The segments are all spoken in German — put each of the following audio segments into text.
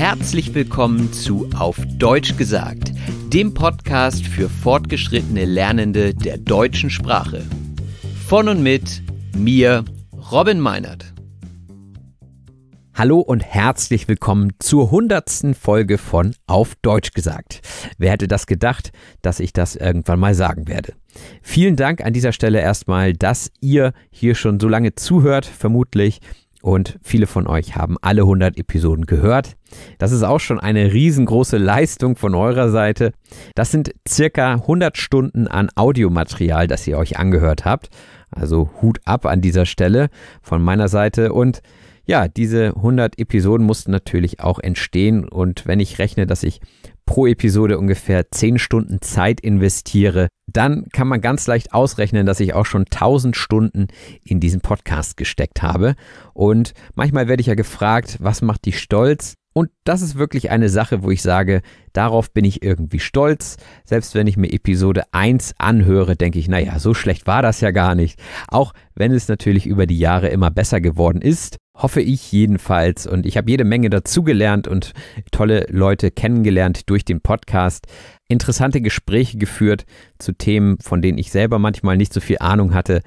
Herzlich willkommen zu Auf Deutsch gesagt, dem Podcast für fortgeschrittene Lernende der deutschen Sprache. Von und mit mir, Robin Meinert. Hallo und herzlich willkommen zur hundertsten Folge von Auf Deutsch gesagt. Wer hätte das gedacht, dass ich das irgendwann mal sagen werde? Vielen Dank an dieser Stelle erstmal, dass ihr hier schon so lange zuhört, vermutlich, und viele von euch haben alle 100 Episoden gehört. Das ist auch schon eine riesengroße Leistung von eurer Seite. Das sind circa 100 Stunden an Audiomaterial, das ihr euch angehört habt. Also Hut ab an dieser Stelle von meiner Seite. Und ja, diese 100 Episoden mussten natürlich auch entstehen. Und wenn ich rechne, dass ich pro Episode ungefähr 10 Stunden Zeit investiere, dann kann man ganz leicht ausrechnen, dass ich auch schon 1000 Stunden in diesen Podcast gesteckt habe. Und manchmal werde ich ja gefragt, was macht dich stolz? Und das ist wirklich eine Sache, wo ich sage, darauf bin ich irgendwie stolz. Selbst wenn ich mir Episode 1 anhöre, denke ich, naja, so schlecht war das ja gar nicht. Auch wenn es natürlich über die Jahre immer besser geworden ist hoffe ich jedenfalls. Und ich habe jede Menge dazugelernt und tolle Leute kennengelernt durch den Podcast, interessante Gespräche geführt zu Themen, von denen ich selber manchmal nicht so viel Ahnung hatte.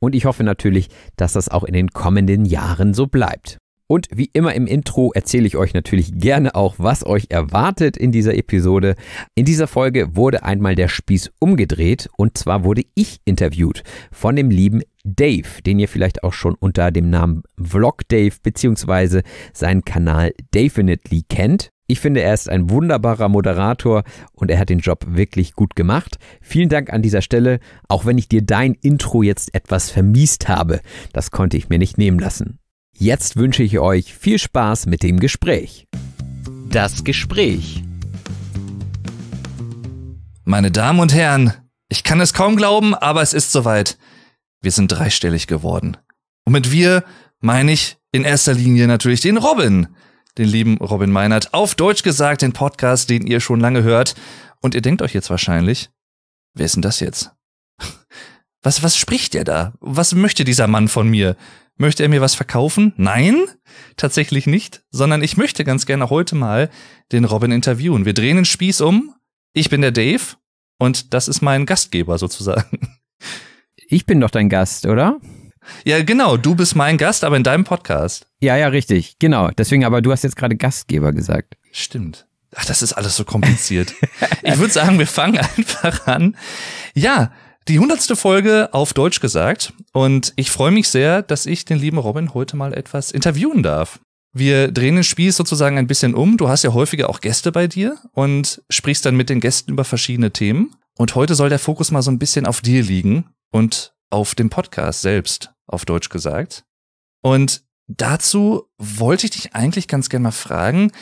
Und ich hoffe natürlich, dass das auch in den kommenden Jahren so bleibt. Und wie immer im Intro erzähle ich euch natürlich gerne auch, was euch erwartet in dieser Episode. In dieser Folge wurde einmal der Spieß umgedreht und zwar wurde ich interviewt von dem lieben Dave, den ihr vielleicht auch schon unter dem Namen Vlog Dave bzw. seinen Kanal Definitely kennt. Ich finde, er ist ein wunderbarer Moderator und er hat den Job wirklich gut gemacht. Vielen Dank an dieser Stelle, auch wenn ich dir dein Intro jetzt etwas vermiest habe. Das konnte ich mir nicht nehmen lassen. Jetzt wünsche ich euch viel Spaß mit dem Gespräch. Das Gespräch. Meine Damen und Herren, ich kann es kaum glauben, aber es ist soweit. Wir sind dreistellig geworden. Und mit wir meine ich in erster Linie natürlich den Robin, den lieben Robin Meinert. Auf Deutsch gesagt, den Podcast, den ihr schon lange hört. Und ihr denkt euch jetzt wahrscheinlich, wer ist denn das jetzt? Was, was spricht er da? Was möchte dieser Mann von mir? Möchte er mir was verkaufen? Nein, tatsächlich nicht, sondern ich möchte ganz gerne heute mal den Robin interviewen. Wir drehen den Spieß um. Ich bin der Dave und das ist mein Gastgeber sozusagen. ich bin doch dein Gast, oder? Ja, genau, du bist mein Gast, aber in deinem Podcast. Ja, ja, richtig, genau. Deswegen, aber du hast jetzt gerade Gastgeber gesagt. Stimmt. Ach, das ist alles so kompliziert. ich würde sagen, wir fangen einfach an. Ja, die hundertste Folge auf Deutsch gesagt. Und ich freue mich sehr, dass ich den lieben Robin heute mal etwas interviewen darf. Wir drehen den Spiel sozusagen ein bisschen um. Du hast ja häufiger auch Gäste bei dir und sprichst dann mit den Gästen über verschiedene Themen. Und heute soll der Fokus mal so ein bisschen auf dir liegen und auf dem Podcast selbst, auf Deutsch gesagt. Und dazu wollte ich dich eigentlich ganz gerne mal fragen.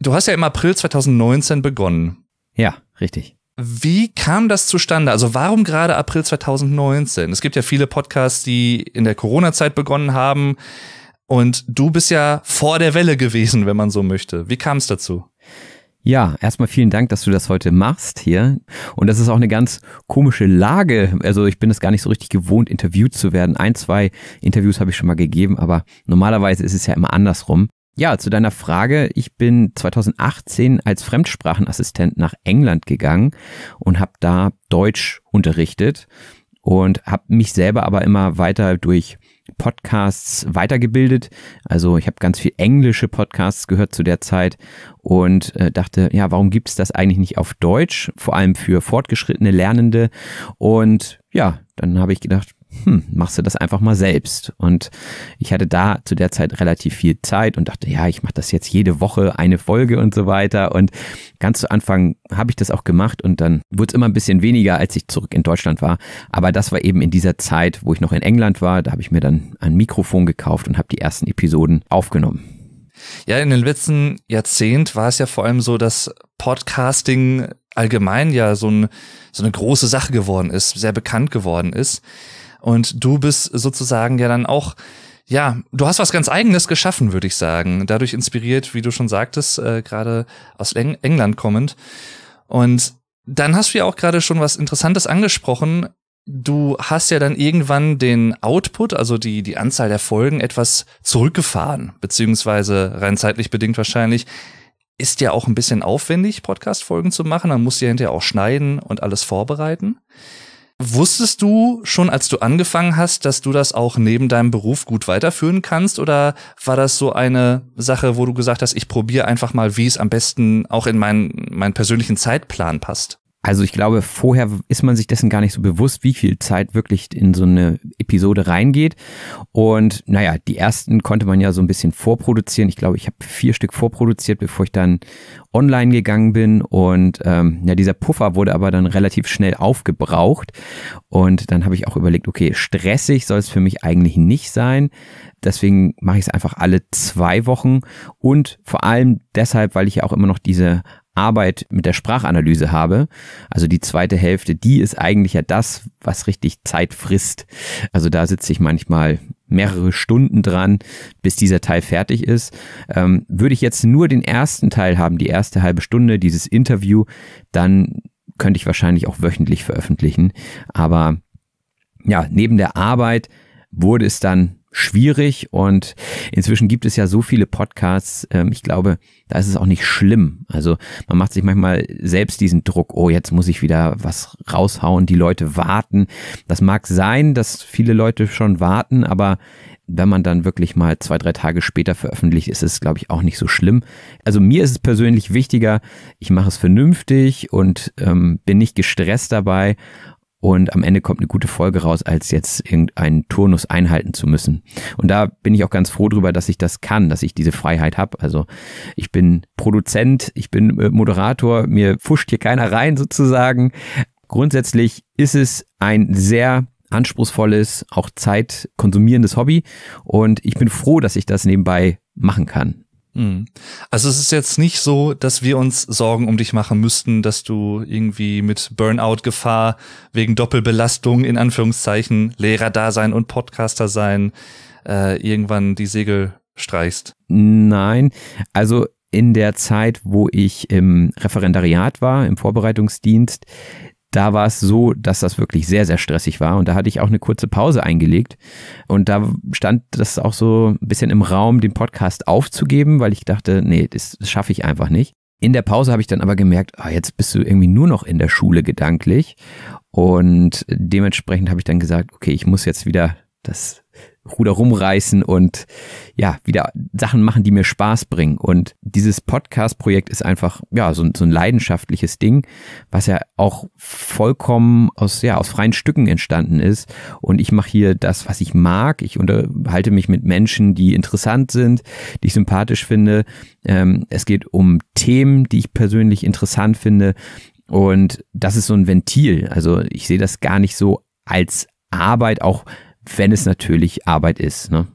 Du hast ja im April 2019 begonnen. Ja, richtig. Wie kam das zustande? Also warum gerade April 2019? Es gibt ja viele Podcasts, die in der Corona-Zeit begonnen haben. Und du bist ja vor der Welle gewesen, wenn man so möchte. Wie kam es dazu? Ja, erstmal vielen Dank, dass du das heute machst hier. Und das ist auch eine ganz komische Lage. Also ich bin es gar nicht so richtig gewohnt, interviewt zu werden. Ein, zwei Interviews habe ich schon mal gegeben, aber normalerweise ist es ja immer andersrum. Ja, zu deiner Frage. Ich bin 2018 als Fremdsprachenassistent nach England gegangen und habe da Deutsch unterrichtet und habe mich selber aber immer weiter durch Podcasts weitergebildet. Also ich habe ganz viel englische Podcasts gehört zu der Zeit und äh, dachte, ja, warum gibt es das eigentlich nicht auf Deutsch, vor allem für fortgeschrittene Lernende? Und ja, dann habe ich gedacht, hm, machst du das einfach mal selbst. Und ich hatte da zu der Zeit relativ viel Zeit und dachte, ja, ich mache das jetzt jede Woche, eine Folge und so weiter. Und ganz zu Anfang habe ich das auch gemacht und dann wurde es immer ein bisschen weniger, als ich zurück in Deutschland war. Aber das war eben in dieser Zeit, wo ich noch in England war. Da habe ich mir dann ein Mikrofon gekauft und habe die ersten Episoden aufgenommen. Ja, in den letzten Jahrzehnt war es ja vor allem so, dass Podcasting allgemein ja so, ein, so eine große Sache geworden ist, sehr bekannt geworden ist. Und du bist sozusagen ja dann auch ja, du hast was ganz Eigenes geschaffen, würde ich sagen. Dadurch inspiriert, wie du schon sagtest, äh, gerade aus Eng England kommend. Und dann hast du ja auch gerade schon was Interessantes angesprochen. Du hast ja dann irgendwann den Output, also die, die Anzahl der Folgen, etwas zurückgefahren, beziehungsweise rein zeitlich bedingt wahrscheinlich. Ist ja auch ein bisschen aufwendig, Podcast-Folgen zu machen. Man muss ja hinterher auch schneiden und alles vorbereiten. Wusstest du schon, als du angefangen hast, dass du das auch neben deinem Beruf gut weiterführen kannst? Oder war das so eine Sache, wo du gesagt hast, ich probiere einfach mal, wie es am besten auch in meinen, meinen persönlichen Zeitplan passt? Also ich glaube, vorher ist man sich dessen gar nicht so bewusst, wie viel Zeit wirklich in so eine Episode reingeht. Und naja, die ersten konnte man ja so ein bisschen vorproduzieren. Ich glaube, ich habe vier Stück vorproduziert, bevor ich dann online gegangen bin. Und ähm, ja, dieser Puffer wurde aber dann relativ schnell aufgebraucht. Und dann habe ich auch überlegt, okay, stressig soll es für mich eigentlich nicht sein. Deswegen mache ich es einfach alle zwei Wochen. Und vor allem deshalb, weil ich ja auch immer noch diese Arbeit mit der Sprachanalyse habe, also die zweite Hälfte, die ist eigentlich ja das, was richtig Zeit frisst. Also da sitze ich manchmal mehrere Stunden dran, bis dieser Teil fertig ist. Ähm, würde ich jetzt nur den ersten Teil haben, die erste halbe Stunde, dieses Interview, dann könnte ich wahrscheinlich auch wöchentlich veröffentlichen. Aber ja, neben der Arbeit wurde es dann schwierig und inzwischen gibt es ja so viele Podcasts. Ähm, ich glaube, da ist es auch nicht schlimm. Also man macht sich manchmal selbst diesen Druck, oh, jetzt muss ich wieder was raushauen, die Leute warten. Das mag sein, dass viele Leute schon warten, aber wenn man dann wirklich mal zwei, drei Tage später veröffentlicht, ist es, glaube ich, auch nicht so schlimm. Also mir ist es persönlich wichtiger, ich mache es vernünftig und ähm, bin nicht gestresst dabei und am Ende kommt eine gute Folge raus, als jetzt irgendeinen Turnus einhalten zu müssen. Und da bin ich auch ganz froh drüber, dass ich das kann, dass ich diese Freiheit habe. Also ich bin Produzent, ich bin äh, Moderator, mir fuscht hier keiner rein sozusagen. Grundsätzlich ist es ein sehr anspruchsvolles, auch zeitkonsumierendes Hobby und ich bin froh, dass ich das nebenbei machen kann. Mhm. Also es ist jetzt nicht so, dass wir uns Sorgen um dich machen müssten, dass du irgendwie mit Burnout-Gefahr wegen Doppelbelastung in Anführungszeichen Lehrer da sein und Podcaster sein äh, irgendwann die Segel streichst. Nein, also in der Zeit, wo ich im Referendariat war, im Vorbereitungsdienst, da war es so, dass das wirklich sehr, sehr stressig war. Und da hatte ich auch eine kurze Pause eingelegt. Und da stand das auch so ein bisschen im Raum, den Podcast aufzugeben, weil ich dachte, nee, das, das schaffe ich einfach nicht. In der Pause habe ich dann aber gemerkt, ah, jetzt bist du irgendwie nur noch in der Schule gedanklich. Und dementsprechend habe ich dann gesagt, okay, ich muss jetzt wieder das Ruder rumreißen und ja, wieder Sachen machen, die mir Spaß bringen. Und dieses Podcast-Projekt ist einfach, ja, so, so, ein leidenschaftliches Ding, was ja auch vollkommen aus, ja, aus freien Stücken entstanden ist. Und ich mache hier das, was ich mag. Ich unterhalte mich mit Menschen, die interessant sind, die ich sympathisch finde. Ähm, es geht um Themen, die ich persönlich interessant finde. Und das ist so ein Ventil. Also ich sehe das gar nicht so als Arbeit, auch wenn es natürlich Arbeit ist. Ne?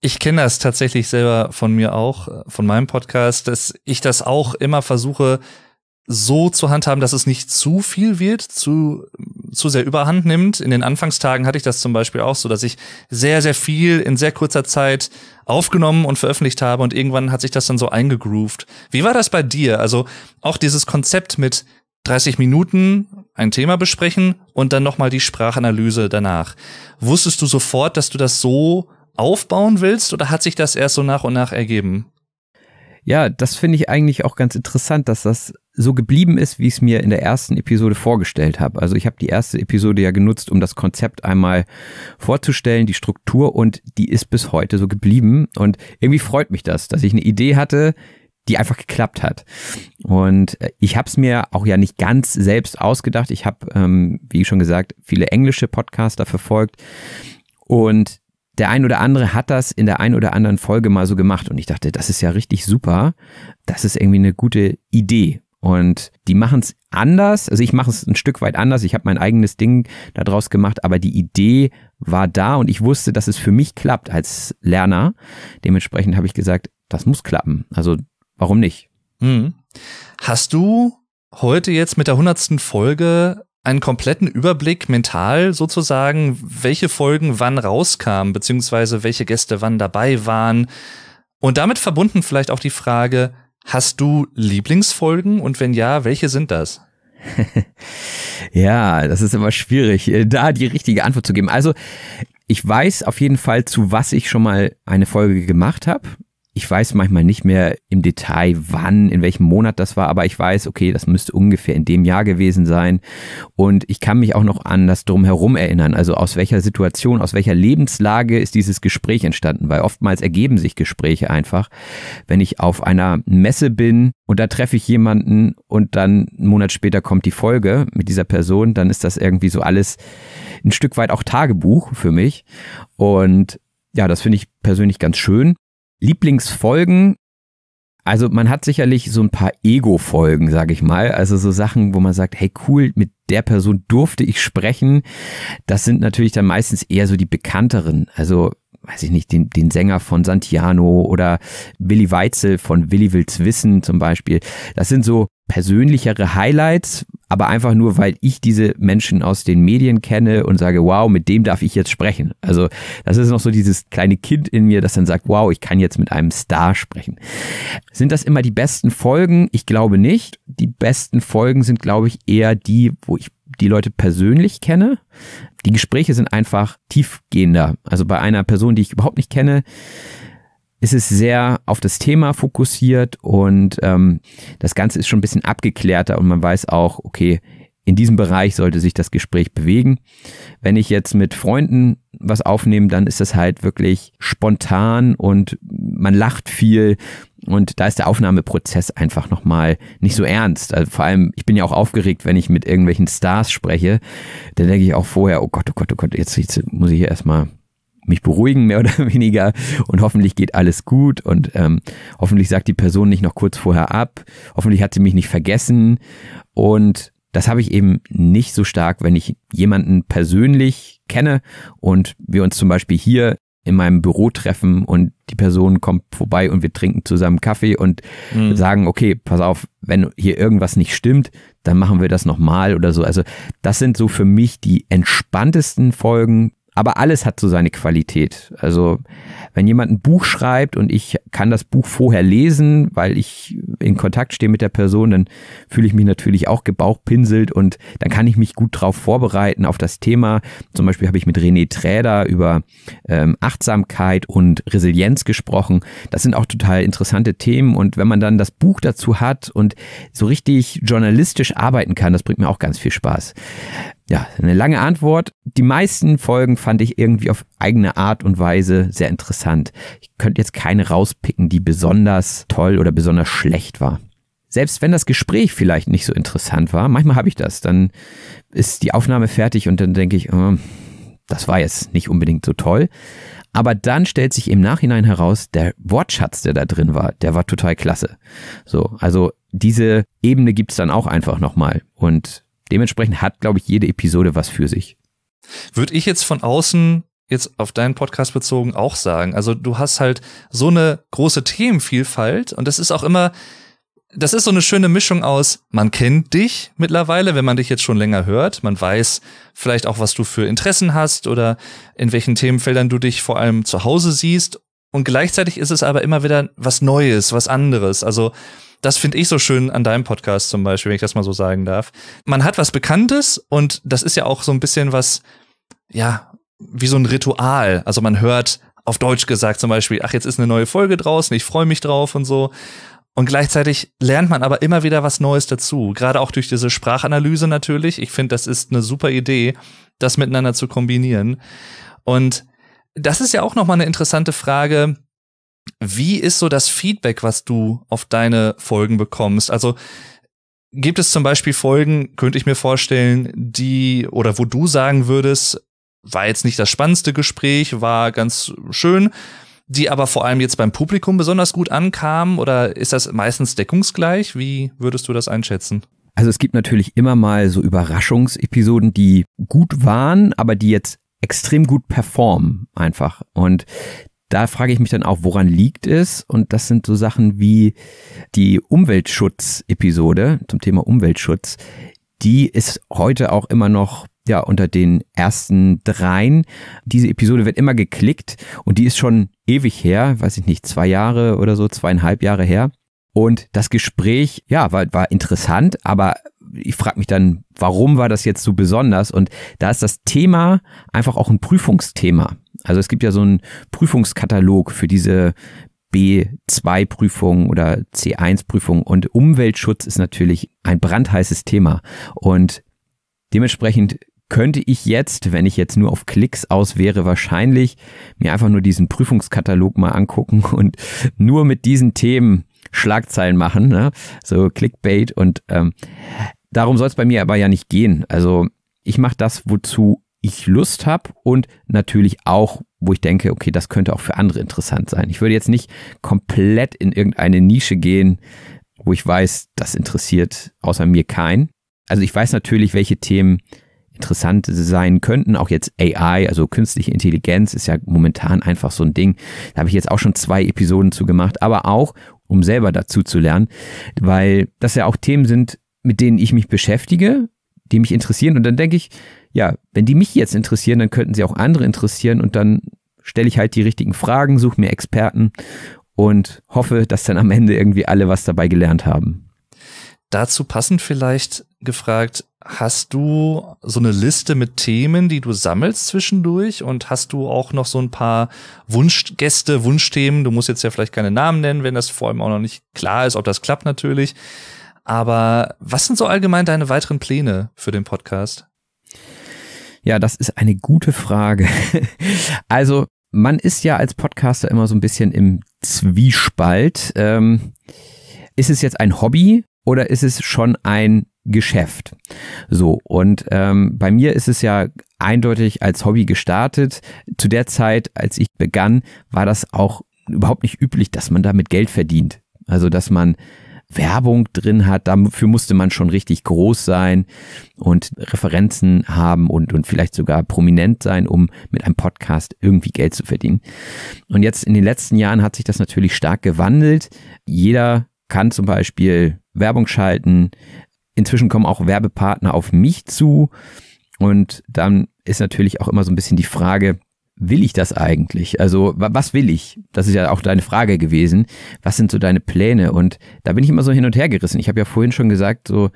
Ich kenne das tatsächlich selber von mir auch, von meinem Podcast, dass ich das auch immer versuche, so zu handhaben, dass es nicht zu viel wird, zu, zu sehr überhand nimmt. In den Anfangstagen hatte ich das zum Beispiel auch so, dass ich sehr, sehr viel in sehr kurzer Zeit aufgenommen und veröffentlicht habe und irgendwann hat sich das dann so eingegroovt. Wie war das bei dir? Also auch dieses Konzept mit 30 Minuten ein Thema besprechen und dann nochmal die Sprachanalyse danach. Wusstest du sofort, dass du das so aufbauen willst oder hat sich das erst so nach und nach ergeben? Ja, das finde ich eigentlich auch ganz interessant, dass das so geblieben ist, wie ich es mir in der ersten Episode vorgestellt habe. Also ich habe die erste Episode ja genutzt, um das Konzept einmal vorzustellen, die Struktur und die ist bis heute so geblieben. Und irgendwie freut mich das, dass ich eine Idee hatte, die einfach geklappt hat. Und äh, ich habe es mir auch ja nicht ganz selbst ausgedacht. Ich habe, ähm, wie schon gesagt, viele englische Podcaster verfolgt. Und der ein oder andere hat das in der ein oder anderen Folge mal so gemacht. Und ich dachte, das ist ja richtig super. Das ist irgendwie eine gute Idee. Und die machen es anders. Also ich mache es ein Stück weit anders. Ich habe mein eigenes Ding daraus gemacht, aber die Idee war da und ich wusste, dass es für mich klappt als Lerner. Dementsprechend habe ich gesagt, das muss klappen. Also warum nicht? Hm. Hast du heute jetzt mit der hundertsten Folge einen kompletten Überblick mental sozusagen, welche Folgen wann rauskamen, beziehungsweise welche Gäste wann dabei waren? Und damit verbunden vielleicht auch die Frage, hast du Lieblingsfolgen und wenn ja, welche sind das? ja, das ist immer schwierig, äh, da die richtige Antwort zu geben. Also, ich weiß auf jeden Fall, zu was ich schon mal eine Folge gemacht habe ich weiß manchmal nicht mehr im Detail, wann, in welchem Monat das war, aber ich weiß, okay, das müsste ungefähr in dem Jahr gewesen sein. Und ich kann mich auch noch an das Drumherum erinnern. Also aus welcher Situation, aus welcher Lebenslage ist dieses Gespräch entstanden? Weil oftmals ergeben sich Gespräche einfach. Wenn ich auf einer Messe bin und da treffe ich jemanden und dann einen Monat später kommt die Folge mit dieser Person, dann ist das irgendwie so alles ein Stück weit auch Tagebuch für mich. Und ja, das finde ich persönlich ganz schön. Lieblingsfolgen, also man hat sicherlich so ein paar Ego-Folgen, sage ich mal. Also so Sachen, wo man sagt, hey cool, mit der Person durfte ich sprechen. Das sind natürlich dann meistens eher so die bekannteren. Also weiß ich nicht, den, den Sänger von Santiano oder Willi Weitzel von Willi Wills Wissen zum Beispiel. Das sind so persönlichere Highlights, aber einfach nur, weil ich diese Menschen aus den Medien kenne und sage, wow, mit dem darf ich jetzt sprechen. Also das ist noch so dieses kleine Kind in mir, das dann sagt, wow, ich kann jetzt mit einem Star sprechen. Sind das immer die besten Folgen? Ich glaube nicht. Die besten Folgen sind, glaube ich, eher die, wo ich die Leute persönlich kenne. Die Gespräche sind einfach tiefgehender. Also bei einer Person, die ich überhaupt nicht kenne, ist es sehr auf das Thema fokussiert und ähm, das Ganze ist schon ein bisschen abgeklärter und man weiß auch, okay, in diesem Bereich sollte sich das Gespräch bewegen. Wenn ich jetzt mit Freunden was aufnehme, dann ist das halt wirklich spontan und man lacht viel und da ist der Aufnahmeprozess einfach nochmal nicht so ernst. Also vor allem, ich bin ja auch aufgeregt, wenn ich mit irgendwelchen Stars spreche, dann denke ich auch vorher, oh Gott, oh Gott, oh Gott, jetzt, jetzt muss ich hier erstmal mich beruhigen, mehr oder weniger. Und hoffentlich geht alles gut. Und ähm, hoffentlich sagt die Person nicht noch kurz vorher ab. Hoffentlich hat sie mich nicht vergessen. Und das habe ich eben nicht so stark, wenn ich jemanden persönlich kenne und wir uns zum Beispiel hier in meinem Büro treffen und die Person kommt vorbei und wir trinken zusammen Kaffee und mhm. sagen, okay, pass auf, wenn hier irgendwas nicht stimmt, dann machen wir das nochmal oder so. Also das sind so für mich die entspanntesten Folgen, aber alles hat so seine Qualität. Also wenn jemand ein Buch schreibt und ich kann das Buch vorher lesen, weil ich in Kontakt stehe mit der Person, dann fühle ich mich natürlich auch gebauchpinselt und dann kann ich mich gut drauf vorbereiten auf das Thema. Zum Beispiel habe ich mit René Träder über ähm, Achtsamkeit und Resilienz gesprochen. Das sind auch total interessante Themen und wenn man dann das Buch dazu hat und so richtig journalistisch arbeiten kann, das bringt mir auch ganz viel Spaß. Ja, eine lange Antwort. Die meisten Folgen fand ich irgendwie auf eigene Art und Weise sehr interessant. Ich könnte jetzt keine rauspicken, die besonders toll oder besonders schlecht war. Selbst wenn das Gespräch vielleicht nicht so interessant war, manchmal habe ich das, dann ist die Aufnahme fertig und dann denke ich, oh, das war jetzt nicht unbedingt so toll. Aber dann stellt sich im Nachhinein heraus, der Wortschatz, der da drin war, der war total klasse. So, also diese Ebene gibt es dann auch einfach nochmal. Und Dementsprechend hat, glaube ich, jede Episode was für sich. Würde ich jetzt von außen jetzt auf deinen Podcast bezogen auch sagen. Also du hast halt so eine große Themenvielfalt und das ist auch immer, das ist so eine schöne Mischung aus, man kennt dich mittlerweile, wenn man dich jetzt schon länger hört, man weiß vielleicht auch, was du für Interessen hast oder in welchen Themenfeldern du dich vor allem zu Hause siehst und gleichzeitig ist es aber immer wieder was Neues, was anderes. Also das finde ich so schön an deinem Podcast zum Beispiel, wenn ich das mal so sagen darf. Man hat was Bekanntes und das ist ja auch so ein bisschen was, ja, wie so ein Ritual. Also man hört auf Deutsch gesagt zum Beispiel, ach, jetzt ist eine neue Folge draußen, ich freue mich drauf und so. Und gleichzeitig lernt man aber immer wieder was Neues dazu. Gerade auch durch diese Sprachanalyse natürlich. Ich finde, das ist eine super Idee, das miteinander zu kombinieren. Und das ist ja auch nochmal eine interessante Frage, wie ist so das Feedback, was du auf deine Folgen bekommst? Also gibt es zum Beispiel Folgen, könnte ich mir vorstellen, die oder wo du sagen würdest, war jetzt nicht das spannendste Gespräch, war ganz schön, die aber vor allem jetzt beim Publikum besonders gut ankamen oder ist das meistens deckungsgleich? Wie würdest du das einschätzen? Also es gibt natürlich immer mal so Überraschungsepisoden, die gut waren, aber die jetzt extrem gut performen einfach. Und da frage ich mich dann auch, woran liegt es? Und das sind so Sachen wie die Umweltschutz-Episode zum Thema Umweltschutz. Die ist heute auch immer noch ja, unter den ersten dreien. Diese Episode wird immer geklickt und die ist schon ewig her, weiß ich nicht, zwei Jahre oder so, zweieinhalb Jahre her. Und das Gespräch, ja, war, war interessant, aber ich frage mich dann, warum war das jetzt so besonders? Und da ist das Thema einfach auch ein Prüfungsthema. Also es gibt ja so einen Prüfungskatalog für diese B2-Prüfung oder C1-Prüfung und Umweltschutz ist natürlich ein brandheißes Thema und dementsprechend könnte ich jetzt, wenn ich jetzt nur auf Klicks aus wäre, wahrscheinlich mir einfach nur diesen Prüfungskatalog mal angucken und nur mit diesen Themen Schlagzeilen machen, ne? so Clickbait und ähm, darum soll es bei mir aber ja nicht gehen. Also ich mache das, wozu ich Lust habe und natürlich auch, wo ich denke, okay, das könnte auch für andere interessant sein. Ich würde jetzt nicht komplett in irgendeine Nische gehen, wo ich weiß, das interessiert außer mir keinen. Also ich weiß natürlich, welche Themen interessant sein könnten. Auch jetzt AI, also künstliche Intelligenz ist ja momentan einfach so ein Ding. Da habe ich jetzt auch schon zwei Episoden zu gemacht, aber auch, um selber dazu zu lernen, weil das ja auch Themen sind, mit denen ich mich beschäftige, die mich interessieren. Und dann denke ich, ja, wenn die mich jetzt interessieren, dann könnten sie auch andere interessieren und dann stelle ich halt die richtigen Fragen, suche mir Experten und hoffe, dass dann am Ende irgendwie alle was dabei gelernt haben. Dazu passend vielleicht gefragt, hast du so eine Liste mit Themen, die du sammelst zwischendurch und hast du auch noch so ein paar Wunschgäste, Wunschthemen? Du musst jetzt ja vielleicht keine Namen nennen, wenn das vor allem auch noch nicht klar ist, ob das klappt natürlich. Aber was sind so allgemein deine weiteren Pläne für den Podcast? Ja, das ist eine gute Frage. Also, man ist ja als Podcaster immer so ein bisschen im Zwiespalt. Ähm, ist es jetzt ein Hobby oder ist es schon ein Geschäft? So, und ähm, bei mir ist es ja eindeutig als Hobby gestartet. Zu der Zeit, als ich begann, war das auch überhaupt nicht üblich, dass man damit Geld verdient. Also, dass man Werbung drin hat. Dafür musste man schon richtig groß sein und Referenzen haben und, und vielleicht sogar prominent sein, um mit einem Podcast irgendwie Geld zu verdienen. Und jetzt in den letzten Jahren hat sich das natürlich stark gewandelt. Jeder kann zum Beispiel Werbung schalten. Inzwischen kommen auch Werbepartner auf mich zu. Und dann ist natürlich auch immer so ein bisschen die Frage, will ich das eigentlich? Also was will ich? Das ist ja auch deine Frage gewesen. Was sind so deine Pläne? Und da bin ich immer so hin und her gerissen. Ich habe ja vorhin schon gesagt, so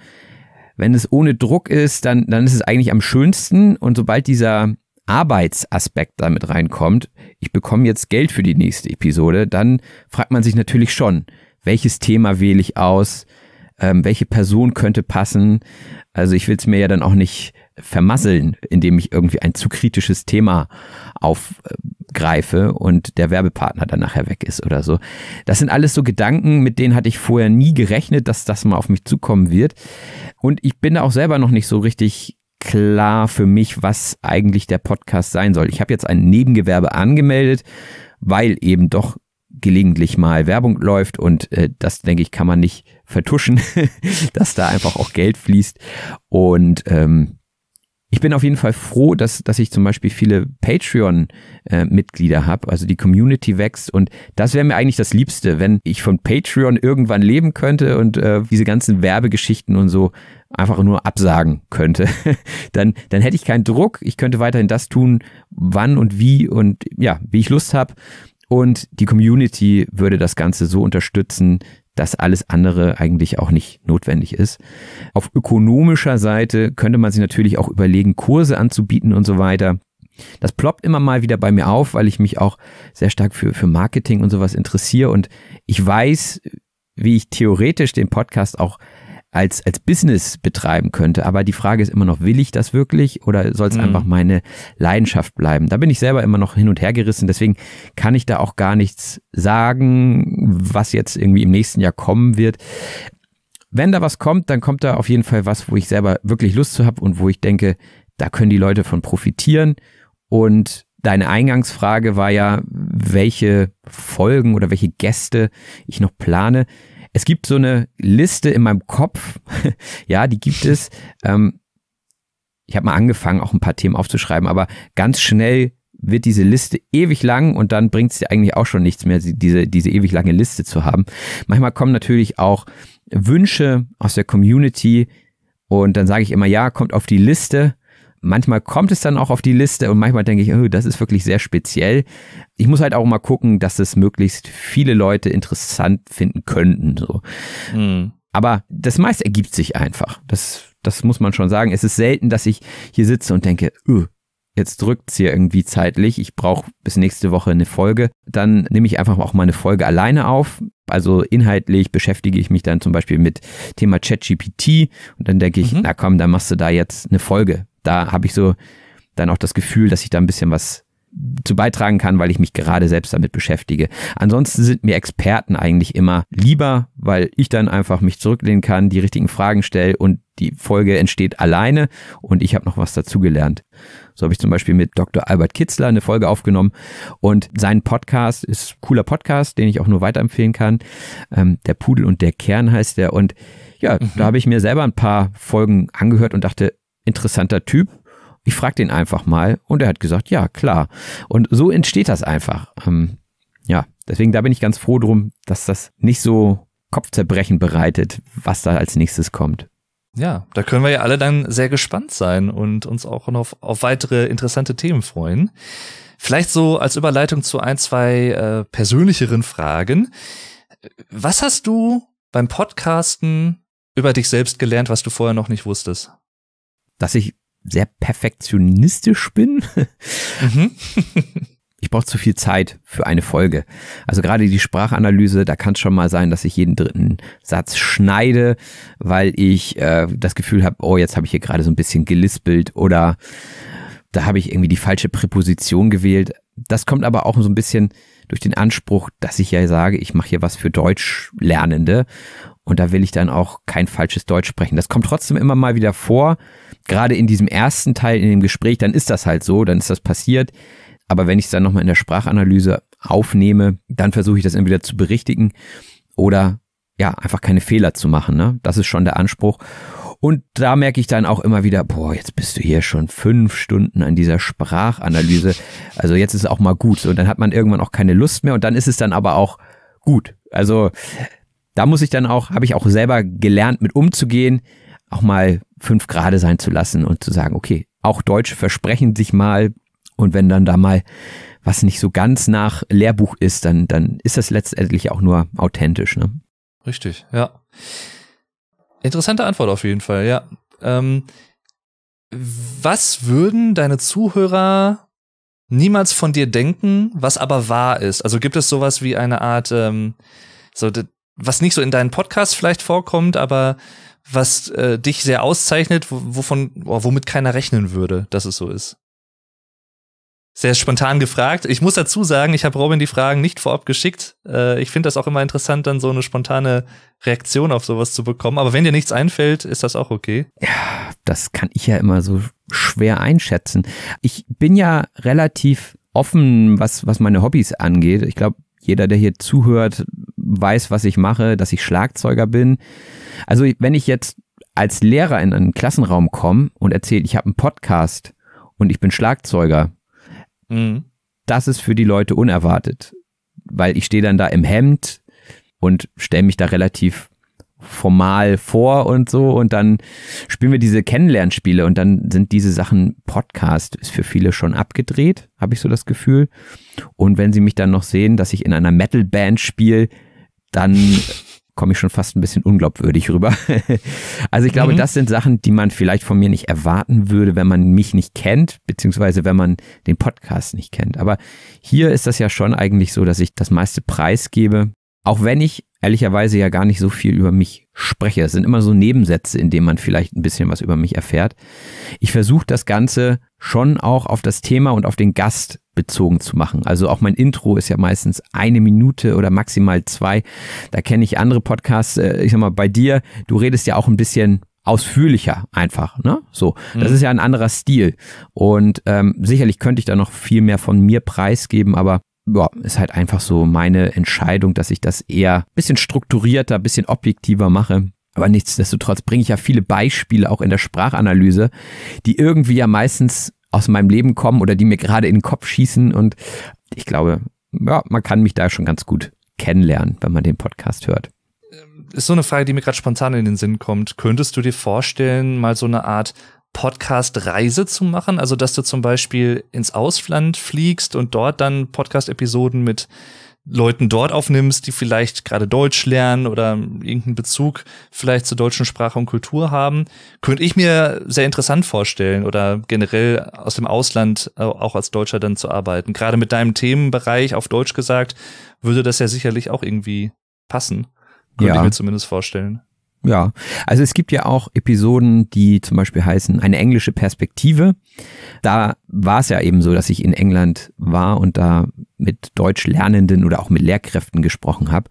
wenn es ohne Druck ist, dann, dann ist es eigentlich am schönsten. Und sobald dieser Arbeitsaspekt damit reinkommt, ich bekomme jetzt Geld für die nächste Episode, dann fragt man sich natürlich schon, welches Thema wähle ich aus? Ähm, welche Person könnte passen? Also ich will es mir ja dann auch nicht vermasseln, indem ich irgendwie ein zu kritisches Thema aufgreife und der Werbepartner dann nachher weg ist oder so. Das sind alles so Gedanken, mit denen hatte ich vorher nie gerechnet, dass das mal auf mich zukommen wird. Und ich bin da auch selber noch nicht so richtig klar für mich, was eigentlich der Podcast sein soll. Ich habe jetzt ein Nebengewerbe angemeldet, weil eben doch gelegentlich mal Werbung läuft und äh, das denke ich kann man nicht vertuschen, dass da einfach auch Geld fließt und ähm, ich bin auf jeden Fall froh, dass, dass ich zum Beispiel viele Patreon-Mitglieder äh, habe. Also die Community wächst und das wäre mir eigentlich das Liebste, wenn ich von Patreon irgendwann leben könnte und äh, diese ganzen Werbegeschichten und so einfach nur absagen könnte. dann, dann hätte ich keinen Druck. Ich könnte weiterhin das tun, wann und wie und ja, wie ich Lust habe. Und die Community würde das Ganze so unterstützen, dass alles andere eigentlich auch nicht notwendig ist. Auf ökonomischer Seite könnte man sich natürlich auch überlegen, Kurse anzubieten und so weiter. Das ploppt immer mal wieder bei mir auf, weil ich mich auch sehr stark für, für Marketing und sowas interessiere und ich weiß, wie ich theoretisch den Podcast auch als, als Business betreiben könnte. Aber die Frage ist immer noch, will ich das wirklich oder soll es mhm. einfach meine Leidenschaft bleiben? Da bin ich selber immer noch hin und her gerissen. Deswegen kann ich da auch gar nichts sagen, was jetzt irgendwie im nächsten Jahr kommen wird. Wenn da was kommt, dann kommt da auf jeden Fall was, wo ich selber wirklich Lust zu habe und wo ich denke, da können die Leute von profitieren. Und deine Eingangsfrage war ja, welche Folgen oder welche Gäste ich noch plane es gibt so eine Liste in meinem Kopf, ja, die gibt es. Ähm, ich habe mal angefangen, auch ein paar Themen aufzuschreiben, aber ganz schnell wird diese Liste ewig lang und dann bringt es dir eigentlich auch schon nichts mehr, diese, diese ewig lange Liste zu haben. Manchmal kommen natürlich auch Wünsche aus der Community und dann sage ich immer, ja, kommt auf die Liste Manchmal kommt es dann auch auf die Liste und manchmal denke ich, oh, das ist wirklich sehr speziell. Ich muss halt auch mal gucken, dass es möglichst viele Leute interessant finden könnten. So. Mhm. Aber das meiste ergibt sich einfach. Das, das muss man schon sagen. Es ist selten, dass ich hier sitze und denke, öh, jetzt es hier irgendwie zeitlich, ich brauche bis nächste Woche eine Folge, dann nehme ich einfach auch mal eine Folge alleine auf. Also inhaltlich beschäftige ich mich dann zum Beispiel mit Thema ChatGPT und dann denke ich, mhm. na komm, dann machst du da jetzt eine Folge da habe ich so dann auch das Gefühl, dass ich da ein bisschen was zu beitragen kann, weil ich mich gerade selbst damit beschäftige. Ansonsten sind mir Experten eigentlich immer lieber, weil ich dann einfach mich zurücklehnen kann, die richtigen Fragen stelle und die Folge entsteht alleine und ich habe noch was dazugelernt. So habe ich zum Beispiel mit Dr. Albert Kitzler eine Folge aufgenommen und sein Podcast ist ein cooler Podcast, den ich auch nur weiterempfehlen kann. Ähm, der Pudel und der Kern heißt der und ja, mhm. da habe ich mir selber ein paar Folgen angehört und dachte, interessanter Typ. Ich frage den einfach mal und er hat gesagt, ja, klar. Und so entsteht das einfach. Ähm, ja, deswegen da bin ich ganz froh drum, dass das nicht so Kopfzerbrechen bereitet, was da als nächstes kommt. Ja, da können wir ja alle dann sehr gespannt sein und uns auch noch auf, auf weitere interessante Themen freuen. Vielleicht so als Überleitung zu ein, zwei äh, persönlicheren Fragen. Was hast du beim Podcasten über dich selbst gelernt, was du vorher noch nicht wusstest? dass ich sehr perfektionistisch bin. Mhm. ich brauche zu viel Zeit für eine Folge. Also gerade die Sprachanalyse, da kann es schon mal sein, dass ich jeden dritten Satz schneide, weil ich äh, das Gefühl habe, oh, jetzt habe ich hier gerade so ein bisschen gelispelt oder da habe ich irgendwie die falsche Präposition gewählt. Das kommt aber auch so ein bisschen durch den Anspruch, dass ich ja sage, ich mache hier was für Deutschlernende und da will ich dann auch kein falsches Deutsch sprechen. Das kommt trotzdem immer mal wieder vor. Gerade in diesem ersten Teil, in dem Gespräch, dann ist das halt so, dann ist das passiert. Aber wenn ich es dann nochmal in der Sprachanalyse aufnehme, dann versuche ich das entweder zu berichtigen oder ja, einfach keine Fehler zu machen. Ne? Das ist schon der Anspruch. Und da merke ich dann auch immer wieder, boah, jetzt bist du hier schon fünf Stunden an dieser Sprachanalyse. Also jetzt ist es auch mal gut. Und dann hat man irgendwann auch keine Lust mehr und dann ist es dann aber auch gut. Also da muss ich dann auch, habe ich auch selber gelernt, mit umzugehen, auch mal fünf Grade sein zu lassen und zu sagen, okay, auch Deutsche versprechen sich mal und wenn dann da mal was nicht so ganz nach Lehrbuch ist, dann, dann ist das letztendlich auch nur authentisch. Ne? Richtig, ja. Interessante Antwort auf jeden Fall, ja. Ähm, was würden deine Zuhörer niemals von dir denken, was aber wahr ist? Also gibt es sowas wie eine Art, ähm, so, was nicht so in deinen Podcasts vielleicht vorkommt, aber was äh, dich sehr auszeichnet, wovon, oh, womit keiner rechnen würde, dass es so ist? Sehr spontan gefragt. Ich muss dazu sagen, ich habe Robin die Fragen nicht vorab geschickt. Äh, ich finde das auch immer interessant, dann so eine spontane Reaktion auf sowas zu bekommen. Aber wenn dir nichts einfällt, ist das auch okay. Ja, das kann ich ja immer so schwer einschätzen. Ich bin ja relativ offen, was, was meine Hobbys angeht. Ich glaube, jeder, der hier zuhört, weiß, was ich mache, dass ich Schlagzeuger bin. Also wenn ich jetzt als Lehrer in einen Klassenraum komme und erzähle, ich habe einen Podcast und ich bin Schlagzeuger, mhm. das ist für die Leute unerwartet, weil ich stehe dann da im Hemd und stelle mich da relativ formal vor und so und dann spielen wir diese Kennenlernspiele und dann sind diese Sachen Podcast ist für viele schon abgedreht, habe ich so das Gefühl. Und wenn sie mich dann noch sehen, dass ich in einer Metal Band spiele, dann komme ich schon fast ein bisschen unglaubwürdig rüber. also ich glaube, mhm. das sind Sachen, die man vielleicht von mir nicht erwarten würde, wenn man mich nicht kennt, beziehungsweise wenn man den Podcast nicht kennt. Aber hier ist das ja schon eigentlich so, dass ich das meiste preisgebe, auch wenn ich ehrlicherweise ja gar nicht so viel über mich spreche. Es sind immer so Nebensätze, in denen man vielleicht ein bisschen was über mich erfährt. Ich versuche das Ganze schon auch auf das Thema und auf den Gast bezogen zu machen. Also auch mein Intro ist ja meistens eine Minute oder maximal zwei. Da kenne ich andere Podcasts. Äh, ich sag mal, bei dir, du redest ja auch ein bisschen ausführlicher einfach, ne? So, das mhm. ist ja ein anderer Stil und ähm, sicherlich könnte ich da noch viel mehr von mir preisgeben, aber ja, ist halt einfach so meine Entscheidung, dass ich das eher bisschen strukturierter, bisschen objektiver mache. Aber nichtsdestotrotz bringe ich ja viele Beispiele auch in der Sprachanalyse, die irgendwie ja meistens aus meinem Leben kommen oder die mir gerade in den Kopf schießen. Und ich glaube, ja, man kann mich da schon ganz gut kennenlernen, wenn man den Podcast hört. Ist so eine Frage, die mir gerade spontan in den Sinn kommt. Könntest du dir vorstellen, mal so eine Art Podcast-Reise zu machen? Also, dass du zum Beispiel ins Ausland fliegst und dort dann Podcast-Episoden mit Leuten dort aufnimmst, die vielleicht gerade Deutsch lernen oder irgendeinen Bezug vielleicht zur deutschen Sprache und Kultur haben, könnte ich mir sehr interessant vorstellen oder generell aus dem Ausland äh, auch als Deutscher dann zu arbeiten. Gerade mit deinem Themenbereich auf Deutsch gesagt, würde das ja sicherlich auch irgendwie passen. Könnte ja. ich mir zumindest vorstellen. Ja, also es gibt ja auch Episoden, die zum Beispiel heißen eine englische Perspektive. Da war es ja eben so, dass ich in England war und da mit Deutschlernenden oder auch mit Lehrkräften gesprochen habe.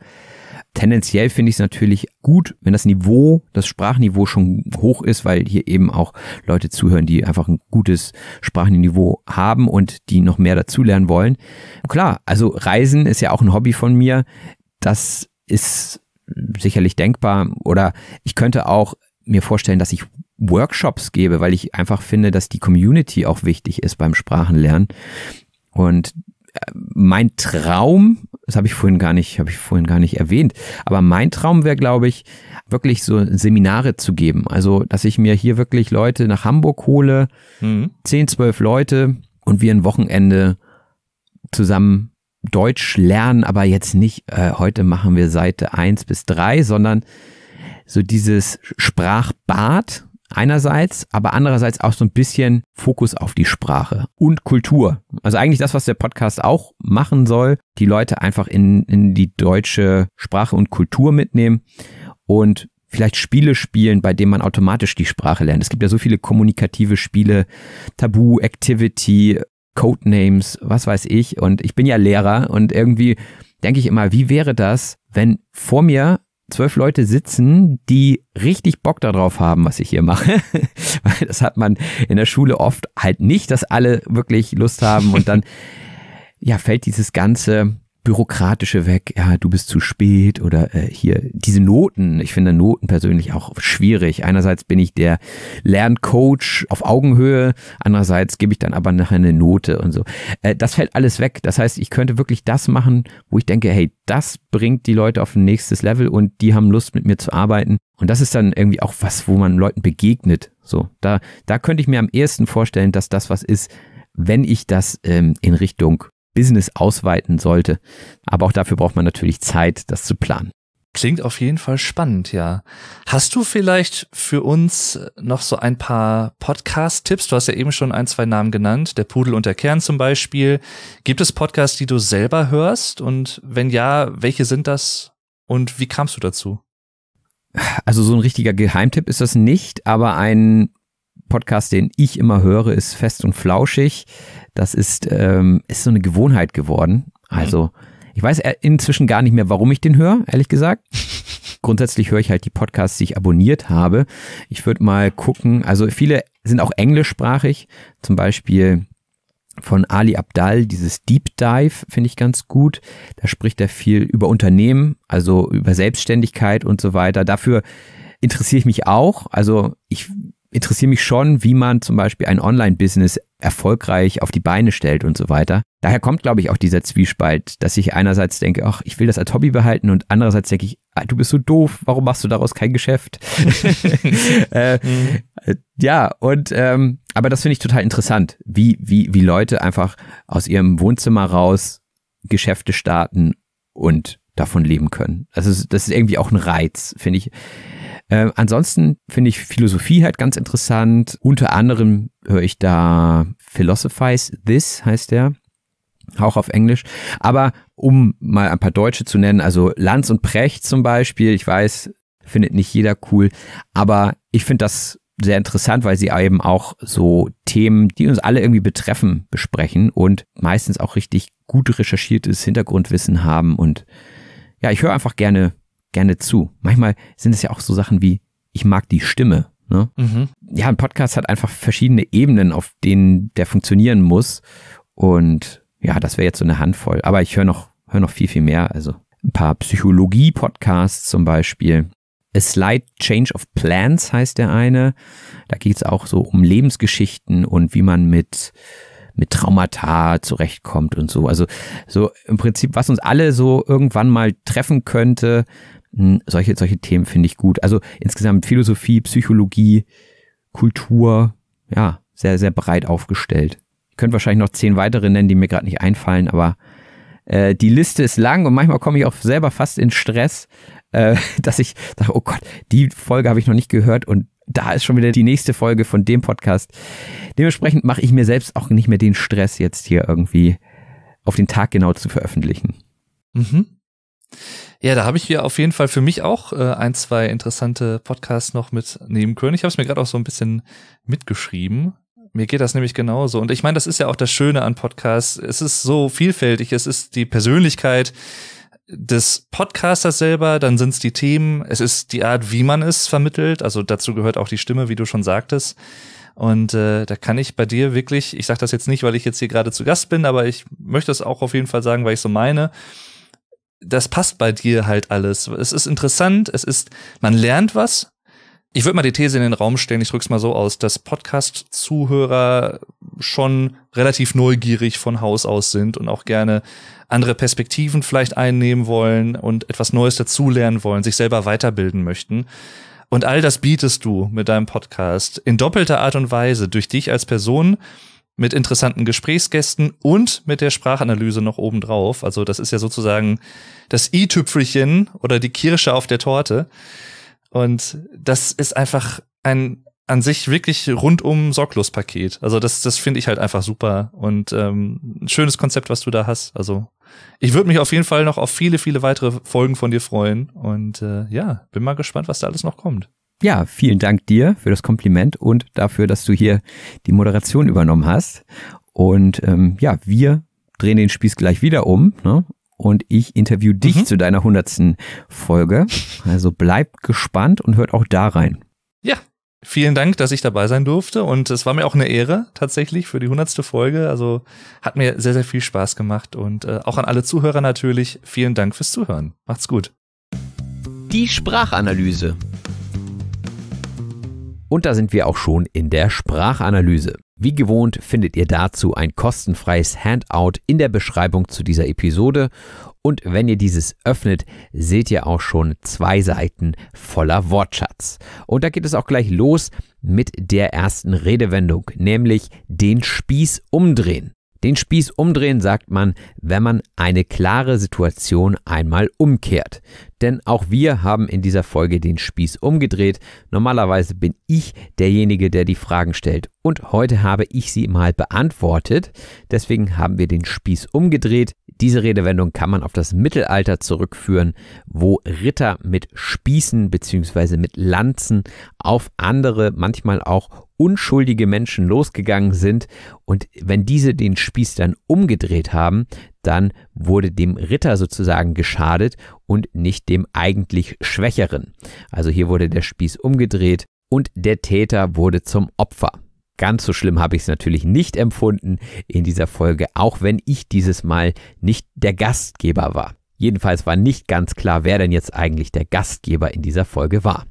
Tendenziell finde ich es natürlich gut, wenn das Niveau, das Sprachniveau schon hoch ist, weil hier eben auch Leute zuhören, die einfach ein gutes Sprachniveau haben und die noch mehr dazulernen wollen. Klar, also Reisen ist ja auch ein Hobby von mir. Das ist sicherlich denkbar. Oder ich könnte auch mir vorstellen, dass ich Workshops gebe, weil ich einfach finde, dass die Community auch wichtig ist beim Sprachenlernen. Und äh, mein Traum, das habe ich vorhin gar nicht, habe ich vorhin gar nicht erwähnt, aber mein Traum wäre, glaube ich, wirklich so Seminare zu geben. Also, dass ich mir hier wirklich Leute nach Hamburg hole, mhm. 10, 12 Leute und wir ein Wochenende zusammen Deutsch lernen, aber jetzt nicht, äh, heute machen wir Seite 1 bis 3, sondern so dieses Sprachbad einerseits, aber andererseits auch so ein bisschen Fokus auf die Sprache und Kultur. Also eigentlich das, was der Podcast auch machen soll, die Leute einfach in, in die deutsche Sprache und Kultur mitnehmen und vielleicht Spiele spielen, bei denen man automatisch die Sprache lernt. Es gibt ja so viele kommunikative Spiele, Tabu, Activity, Codenames, was weiß ich. Und ich bin ja Lehrer und irgendwie denke ich immer, wie wäre das, wenn vor mir zwölf Leute sitzen, die richtig Bock darauf haben, was ich hier mache. Weil das hat man in der Schule oft halt nicht, dass alle wirklich Lust haben und dann ja, fällt dieses ganze bürokratische weg, ja, du bist zu spät oder äh, hier diese Noten, ich finde Noten persönlich auch schwierig. Einerseits bin ich der Lerncoach auf Augenhöhe, andererseits gebe ich dann aber nachher eine Note und so. Äh, das fällt alles weg. Das heißt, ich könnte wirklich das machen, wo ich denke, hey, das bringt die Leute auf ein nächstes Level und die haben Lust mit mir zu arbeiten. Und das ist dann irgendwie auch was, wo man Leuten begegnet. So, da, da könnte ich mir am ehesten vorstellen, dass das was ist, wenn ich das ähm, in Richtung Business ausweiten sollte. Aber auch dafür braucht man natürlich Zeit, das zu planen. Klingt auf jeden Fall spannend, ja. Hast du vielleicht für uns noch so ein paar Podcast-Tipps? Du hast ja eben schon ein, zwei Namen genannt, der Pudel und der Kern zum Beispiel. Gibt es Podcasts, die du selber hörst? Und wenn ja, welche sind das? Und wie kamst du dazu? Also so ein richtiger Geheimtipp ist das nicht, aber ein Podcast, den ich immer höre, ist Fest und Flauschig. Das ist, ähm, ist so eine Gewohnheit geworden. Mhm. Also, ich weiß inzwischen gar nicht mehr, warum ich den höre, ehrlich gesagt. Grundsätzlich höre ich halt die Podcasts, die ich abonniert habe. Ich würde mal gucken, also viele sind auch englischsprachig, zum Beispiel von Ali Abdal, dieses Deep Dive finde ich ganz gut. Da spricht er viel über Unternehmen, also über Selbstständigkeit und so weiter. Dafür interessiere ich mich auch. Also ich interessiere mich schon, wie man zum Beispiel ein Online-Business erfolgreich auf die Beine stellt und so weiter. Daher kommt, glaube ich, auch dieser Zwiespalt, dass ich einerseits denke, ach, ich will das als Hobby behalten und andererseits denke ich, ah, du bist so doof, warum machst du daraus kein Geschäft? äh, mhm. Ja, und ähm, aber das finde ich total interessant, wie, wie, wie Leute einfach aus ihrem Wohnzimmer raus Geschäfte starten und davon leben können. Also das ist irgendwie auch ein Reiz, finde ich. Äh, ansonsten finde ich Philosophie halt ganz interessant. Unter anderem höre ich da Philosophize This heißt der. Auch auf Englisch. Aber um mal ein paar Deutsche zu nennen, also Lanz und Precht zum Beispiel, ich weiß, findet nicht jeder cool, aber ich finde das sehr interessant, weil sie eben auch so Themen, die uns alle irgendwie betreffen, besprechen und meistens auch richtig gut recherchiertes Hintergrundwissen haben. Und ja, ich höre einfach gerne gerne zu. Manchmal sind es ja auch so Sachen wie, ich mag die Stimme. Ne? Mhm. Ja, ein Podcast hat einfach verschiedene Ebenen, auf denen der funktionieren muss. Und ja, das wäre jetzt so eine Handvoll. Aber ich höre noch, höre noch viel, viel mehr. Also ein paar Psychologie-Podcasts zum Beispiel. A Slight Change of Plans heißt der eine. Da geht es auch so um Lebensgeschichten und wie man mit, mit Traumata zurechtkommt und so. Also so im Prinzip, was uns alle so irgendwann mal treffen könnte, hm, solche, solche Themen finde ich gut. Also insgesamt Philosophie, Psychologie, Kultur, ja, sehr, sehr breit aufgestellt. Ich könnte wahrscheinlich noch zehn weitere nennen, die mir gerade nicht einfallen, aber äh, die Liste ist lang und manchmal komme ich auch selber fast in Stress, äh, dass ich sage, oh Gott, die Folge habe ich noch nicht gehört und da ist schon wieder die nächste Folge von dem Podcast. Dementsprechend mache ich mir selbst auch nicht mehr den Stress, jetzt hier irgendwie auf den Tag genau zu veröffentlichen. Mhm. Ja, da habe ich hier auf jeden Fall für mich auch äh, ein, zwei interessante Podcasts noch mitnehmen können. Ich habe es mir gerade auch so ein bisschen mitgeschrieben. Mir geht das nämlich genauso. Und ich meine, das ist ja auch das Schöne an Podcasts. Es ist so vielfältig. Es ist die Persönlichkeit des Podcasters selber, dann sind es die Themen, es ist die Art, wie man es vermittelt. Also dazu gehört auch die Stimme, wie du schon sagtest. Und äh, da kann ich bei dir wirklich, ich sage das jetzt nicht, weil ich jetzt hier gerade zu Gast bin, aber ich möchte es auch auf jeden Fall sagen, weil ich so meine, das passt bei dir halt alles. Es ist interessant, es ist, man lernt was. Ich würde mal die These in den Raum stellen, ich drück's mal so aus, dass Podcast-Zuhörer schon relativ neugierig von Haus aus sind und auch gerne andere Perspektiven vielleicht einnehmen wollen und etwas Neues dazulernen wollen, sich selber weiterbilden möchten. Und all das bietest du mit deinem Podcast in doppelter Art und Weise durch dich als Person mit interessanten Gesprächsgästen und mit der Sprachanalyse noch obendrauf. Also das ist ja sozusagen das i-Tüpfelchen oder die Kirsche auf der Torte. Und das ist einfach ein an sich wirklich rundum sorglos Paket. Also das, das finde ich halt einfach super und ähm, ein schönes Konzept, was du da hast. Also ich würde mich auf jeden Fall noch auf viele, viele weitere Folgen von dir freuen und äh, ja, bin mal gespannt, was da alles noch kommt. Ja, vielen Dank dir für das Kompliment und dafür, dass du hier die Moderation übernommen hast. Und ähm, ja, wir drehen den Spieß gleich wieder um ne? und ich interview dich mhm. zu deiner hundertsten Folge. Also bleibt gespannt und hört auch da rein. Ja, vielen Dank, dass ich dabei sein durfte und es war mir auch eine Ehre tatsächlich für die hundertste Folge. Also hat mir sehr, sehr viel Spaß gemacht und äh, auch an alle Zuhörer natürlich vielen Dank fürs Zuhören. Macht's gut. Die Sprachanalyse. Und da sind wir auch schon in der Sprachanalyse. Wie gewohnt findet ihr dazu ein kostenfreies Handout in der Beschreibung zu dieser Episode. Und wenn ihr dieses öffnet, seht ihr auch schon zwei Seiten voller Wortschatz. Und da geht es auch gleich los mit der ersten Redewendung, nämlich den Spieß umdrehen. Den Spieß umdrehen sagt man, wenn man eine klare Situation einmal umkehrt denn auch wir haben in dieser Folge den Spieß umgedreht. Normalerweise bin ich derjenige, der die Fragen stellt und heute habe ich sie mal beantwortet. Deswegen haben wir den Spieß umgedreht. Diese Redewendung kann man auf das Mittelalter zurückführen, wo Ritter mit Spießen bzw. mit Lanzen auf andere, manchmal auch unschuldige Menschen losgegangen sind und wenn diese den Spieß dann umgedreht haben, dann wurde dem Ritter sozusagen geschadet und nicht dem eigentlich Schwächeren. Also hier wurde der Spieß umgedreht und der Täter wurde zum Opfer. Ganz so schlimm habe ich es natürlich nicht empfunden in dieser Folge, auch wenn ich dieses Mal nicht der Gastgeber war. Jedenfalls war nicht ganz klar, wer denn jetzt eigentlich der Gastgeber in dieser Folge war.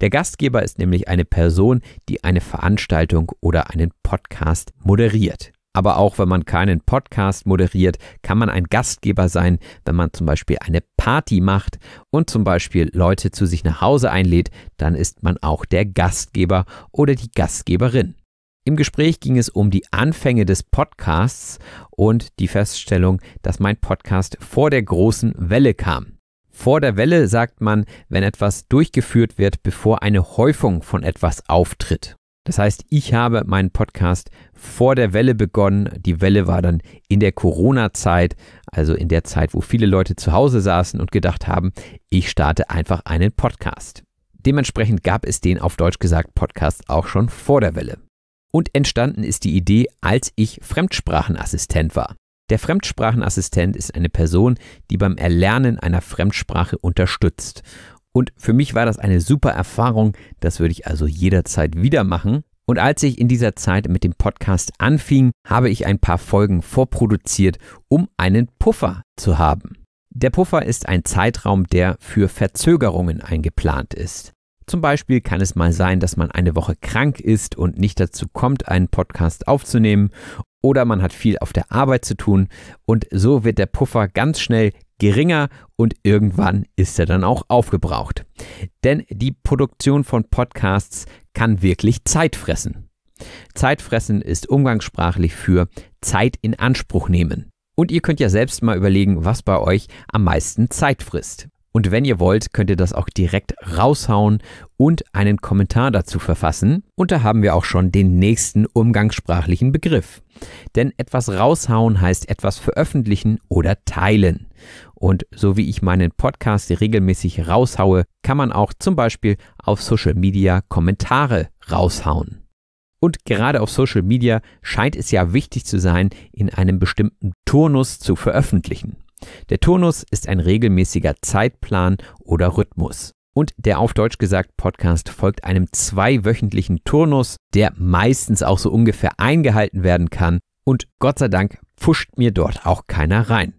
Der Gastgeber ist nämlich eine Person, die eine Veranstaltung oder einen Podcast moderiert. Aber auch wenn man keinen Podcast moderiert, kann man ein Gastgeber sein, wenn man zum Beispiel eine Party macht und zum Beispiel Leute zu sich nach Hause einlädt, dann ist man auch der Gastgeber oder die Gastgeberin. Im Gespräch ging es um die Anfänge des Podcasts und die Feststellung, dass mein Podcast vor der großen Welle kam. Vor der Welle sagt man, wenn etwas durchgeführt wird, bevor eine Häufung von etwas auftritt. Das heißt, ich habe meinen Podcast vor der Welle begonnen. Die Welle war dann in der Corona-Zeit, also in der Zeit, wo viele Leute zu Hause saßen und gedacht haben, ich starte einfach einen Podcast. Dementsprechend gab es den auf Deutsch gesagt Podcast auch schon vor der Welle und entstanden ist die Idee, als ich Fremdsprachenassistent war. Der Fremdsprachenassistent ist eine Person, die beim Erlernen einer Fremdsprache unterstützt. Und für mich war das eine super Erfahrung, das würde ich also jederzeit wieder machen. Und als ich in dieser Zeit mit dem Podcast anfing, habe ich ein paar Folgen vorproduziert, um einen Puffer zu haben. Der Puffer ist ein Zeitraum, der für Verzögerungen eingeplant ist. Zum Beispiel kann es mal sein, dass man eine Woche krank ist und nicht dazu kommt, einen Podcast aufzunehmen oder man hat viel auf der Arbeit zu tun und so wird der Puffer ganz schnell geringer und irgendwann ist er dann auch aufgebraucht. Denn die Produktion von Podcasts kann wirklich Zeit fressen. Zeit fressen ist umgangssprachlich für Zeit in Anspruch nehmen. Und ihr könnt ja selbst mal überlegen, was bei euch am meisten Zeit frisst. Und wenn ihr wollt, könnt ihr das auch direkt raushauen und einen Kommentar dazu verfassen. Und da haben wir auch schon den nächsten umgangssprachlichen Begriff. Denn etwas raushauen heißt etwas veröffentlichen oder teilen. Und so wie ich meinen Podcast regelmäßig raushaue, kann man auch zum Beispiel auf Social Media Kommentare raushauen. Und gerade auf Social Media scheint es ja wichtig zu sein, in einem bestimmten Turnus zu veröffentlichen. Der Turnus ist ein regelmäßiger Zeitplan oder Rhythmus. Und der auf Deutsch gesagt Podcast folgt einem zweiwöchentlichen Turnus, der meistens auch so ungefähr eingehalten werden kann. Und Gott sei Dank pfuscht mir dort auch keiner rein.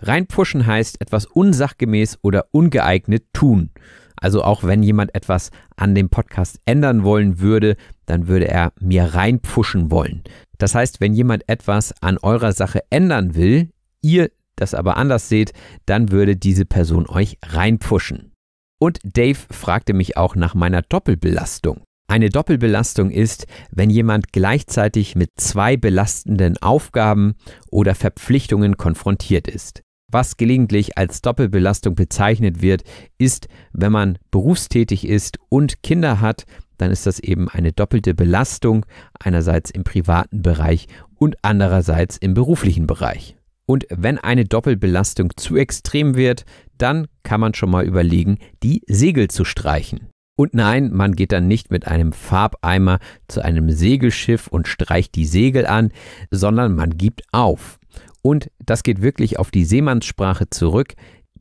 Reinpfuschen heißt etwas unsachgemäß oder ungeeignet tun. Also auch wenn jemand etwas an dem Podcast ändern wollen würde, dann würde er mir reinpfuschen wollen. Das heißt, wenn jemand etwas an eurer Sache ändern will, ihr das aber anders seht, dann würde diese Person euch reinpushen. Und Dave fragte mich auch nach meiner Doppelbelastung. Eine Doppelbelastung ist, wenn jemand gleichzeitig mit zwei belastenden Aufgaben oder Verpflichtungen konfrontiert ist. Was gelegentlich als Doppelbelastung bezeichnet wird, ist, wenn man berufstätig ist und Kinder hat, dann ist das eben eine doppelte Belastung, einerseits im privaten Bereich und andererseits im beruflichen Bereich. Und wenn eine Doppelbelastung zu extrem wird, dann kann man schon mal überlegen, die Segel zu streichen. Und nein, man geht dann nicht mit einem Farbeimer zu einem Segelschiff und streicht die Segel an, sondern man gibt auf. Und das geht wirklich auf die Seemannssprache zurück,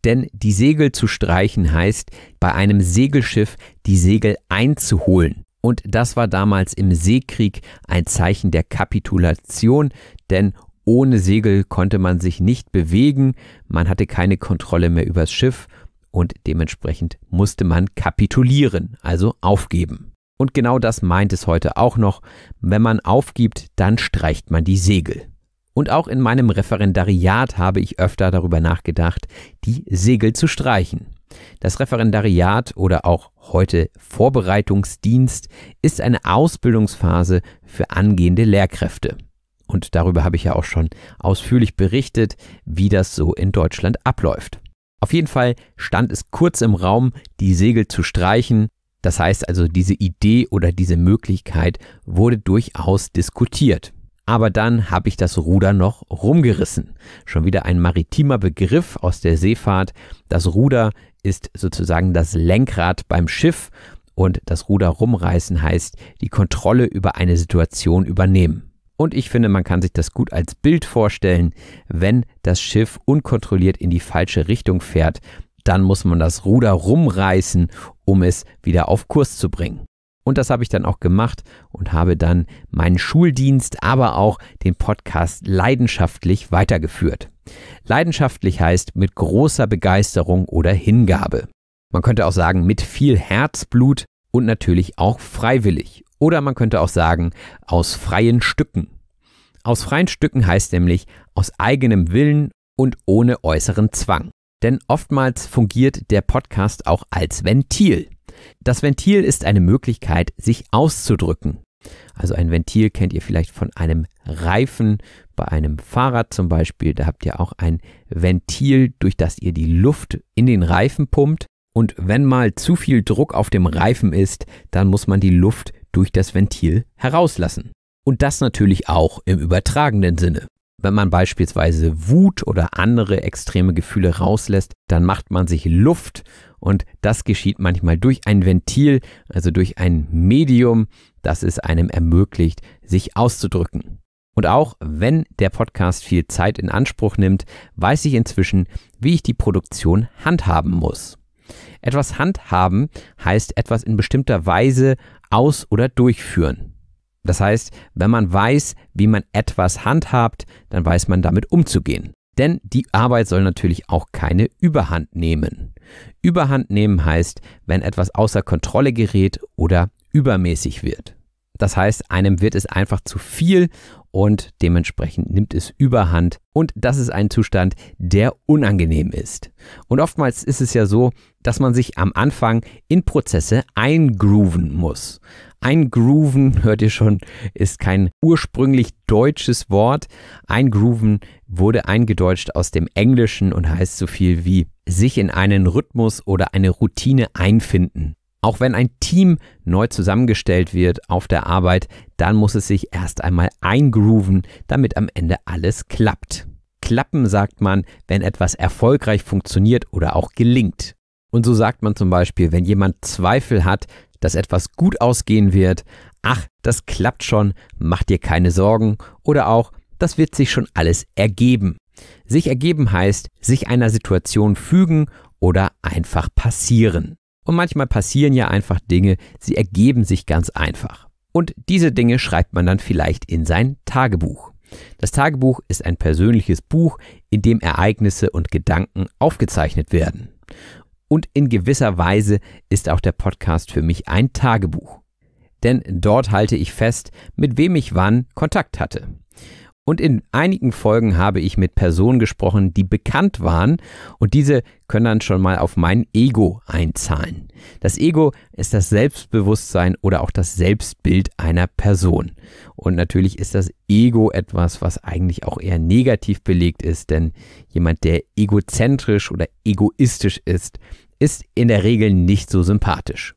denn die Segel zu streichen heißt, bei einem Segelschiff die Segel einzuholen. Und das war damals im Seekrieg ein Zeichen der Kapitulation, denn ohne Segel konnte man sich nicht bewegen, man hatte keine Kontrolle mehr übers Schiff und dementsprechend musste man kapitulieren, also aufgeben. Und genau das meint es heute auch noch, wenn man aufgibt, dann streicht man die Segel. Und auch in meinem Referendariat habe ich öfter darüber nachgedacht, die Segel zu streichen. Das Referendariat oder auch heute Vorbereitungsdienst ist eine Ausbildungsphase für angehende Lehrkräfte. Und darüber habe ich ja auch schon ausführlich berichtet, wie das so in Deutschland abläuft. Auf jeden Fall stand es kurz im Raum, die Segel zu streichen. Das heißt also, diese Idee oder diese Möglichkeit wurde durchaus diskutiert. Aber dann habe ich das Ruder noch rumgerissen. Schon wieder ein maritimer Begriff aus der Seefahrt. Das Ruder ist sozusagen das Lenkrad beim Schiff und das Ruder rumreißen heißt die Kontrolle über eine Situation übernehmen. Und ich finde, man kann sich das gut als Bild vorstellen. Wenn das Schiff unkontrolliert in die falsche Richtung fährt, dann muss man das Ruder rumreißen, um es wieder auf Kurs zu bringen. Und das habe ich dann auch gemacht und habe dann meinen Schuldienst, aber auch den Podcast leidenschaftlich weitergeführt. Leidenschaftlich heißt mit großer Begeisterung oder Hingabe. Man könnte auch sagen mit viel Herzblut und natürlich auch freiwillig. Oder man könnte auch sagen, aus freien Stücken. Aus freien Stücken heißt nämlich aus eigenem Willen und ohne äußeren Zwang. Denn oftmals fungiert der Podcast auch als Ventil. Das Ventil ist eine Möglichkeit, sich auszudrücken. Also ein Ventil kennt ihr vielleicht von einem Reifen bei einem Fahrrad zum Beispiel. Da habt ihr auch ein Ventil, durch das ihr die Luft in den Reifen pumpt. Und wenn mal zu viel Druck auf dem Reifen ist, dann muss man die Luft durch das Ventil herauslassen. Und das natürlich auch im übertragenen Sinne. Wenn man beispielsweise Wut oder andere extreme Gefühle rauslässt, dann macht man sich Luft und das geschieht manchmal durch ein Ventil, also durch ein Medium, das es einem ermöglicht, sich auszudrücken. Und auch wenn der Podcast viel Zeit in Anspruch nimmt, weiß ich inzwischen, wie ich die Produktion handhaben muss. Etwas handhaben heißt etwas in bestimmter Weise aus- oder durchführen. Das heißt, wenn man weiß, wie man etwas handhabt, dann weiß man damit umzugehen. Denn die Arbeit soll natürlich auch keine Überhand nehmen. Überhand nehmen heißt, wenn etwas außer Kontrolle gerät oder übermäßig wird. Das heißt, einem wird es einfach zu viel und dementsprechend nimmt es überhand und das ist ein Zustand, der unangenehm ist. Und oftmals ist es ja so, dass man sich am Anfang in Prozesse eingrooven muss. Eingrooven, hört ihr schon, ist kein ursprünglich deutsches Wort. Eingrooven wurde eingedeutscht aus dem Englischen und heißt so viel wie sich in einen Rhythmus oder eine Routine einfinden. Auch wenn ein Team neu zusammengestellt wird auf der Arbeit, dann muss es sich erst einmal eingrooven, damit am Ende alles klappt. Klappen sagt man, wenn etwas erfolgreich funktioniert oder auch gelingt. Und so sagt man zum Beispiel, wenn jemand Zweifel hat, dass etwas gut ausgehen wird, ach, das klappt schon, mach dir keine Sorgen oder auch, das wird sich schon alles ergeben. Sich ergeben heißt, sich einer Situation fügen oder einfach passieren. Und manchmal passieren ja einfach Dinge, sie ergeben sich ganz einfach. Und diese Dinge schreibt man dann vielleicht in sein Tagebuch. Das Tagebuch ist ein persönliches Buch, in dem Ereignisse und Gedanken aufgezeichnet werden. Und in gewisser Weise ist auch der Podcast für mich ein Tagebuch. Denn dort halte ich fest, mit wem ich wann Kontakt hatte. Und in einigen Folgen habe ich mit Personen gesprochen, die bekannt waren und diese können dann schon mal auf mein Ego einzahlen. Das Ego ist das Selbstbewusstsein oder auch das Selbstbild einer Person. Und natürlich ist das Ego etwas, was eigentlich auch eher negativ belegt ist, denn jemand, der egozentrisch oder egoistisch ist, ist in der Regel nicht so sympathisch.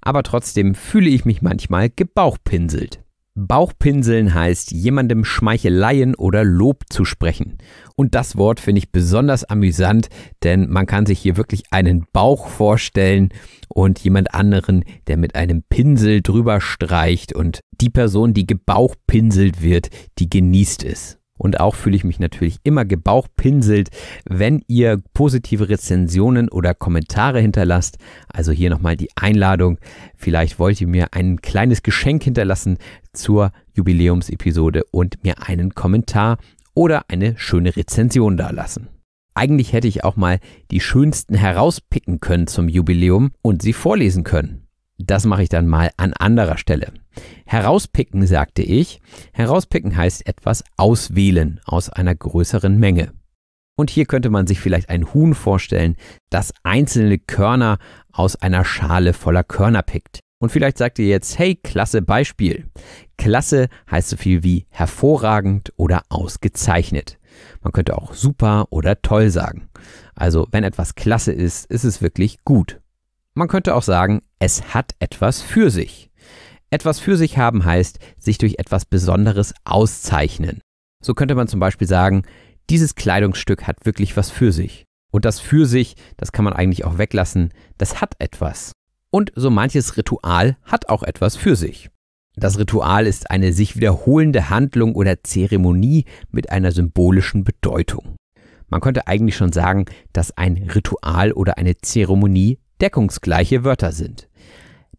Aber trotzdem fühle ich mich manchmal gebauchpinselt. Bauchpinseln heißt, jemandem Schmeicheleien oder Lob zu sprechen. Und das Wort finde ich besonders amüsant, denn man kann sich hier wirklich einen Bauch vorstellen und jemand anderen, der mit einem Pinsel drüber streicht und die Person, die gebauchpinselt wird, die genießt es. Und auch fühle ich mich natürlich immer gebauchpinselt, wenn ihr positive Rezensionen oder Kommentare hinterlasst. Also hier nochmal die Einladung. Vielleicht wollt ihr mir ein kleines Geschenk hinterlassen zur Jubiläumsepisode und mir einen Kommentar oder eine schöne Rezension dalassen. Eigentlich hätte ich auch mal die schönsten herauspicken können zum Jubiläum und sie vorlesen können das mache ich dann mal an anderer Stelle. Herauspicken sagte ich. Herauspicken heißt etwas auswählen aus einer größeren Menge. Und hier könnte man sich vielleicht ein Huhn vorstellen, das einzelne Körner aus einer Schale voller Körner pickt. Und vielleicht sagt ihr jetzt, hey, klasse Beispiel. Klasse heißt so viel wie hervorragend oder ausgezeichnet. Man könnte auch super oder toll sagen. Also wenn etwas klasse ist, ist es wirklich gut. Man könnte auch sagen, es hat etwas für sich. Etwas für sich haben heißt, sich durch etwas Besonderes auszeichnen. So könnte man zum Beispiel sagen, dieses Kleidungsstück hat wirklich was für sich. Und das für sich, das kann man eigentlich auch weglassen, das hat etwas. Und so manches Ritual hat auch etwas für sich. Das Ritual ist eine sich wiederholende Handlung oder Zeremonie mit einer symbolischen Bedeutung. Man könnte eigentlich schon sagen, dass ein Ritual oder eine Zeremonie deckungsgleiche Wörter sind.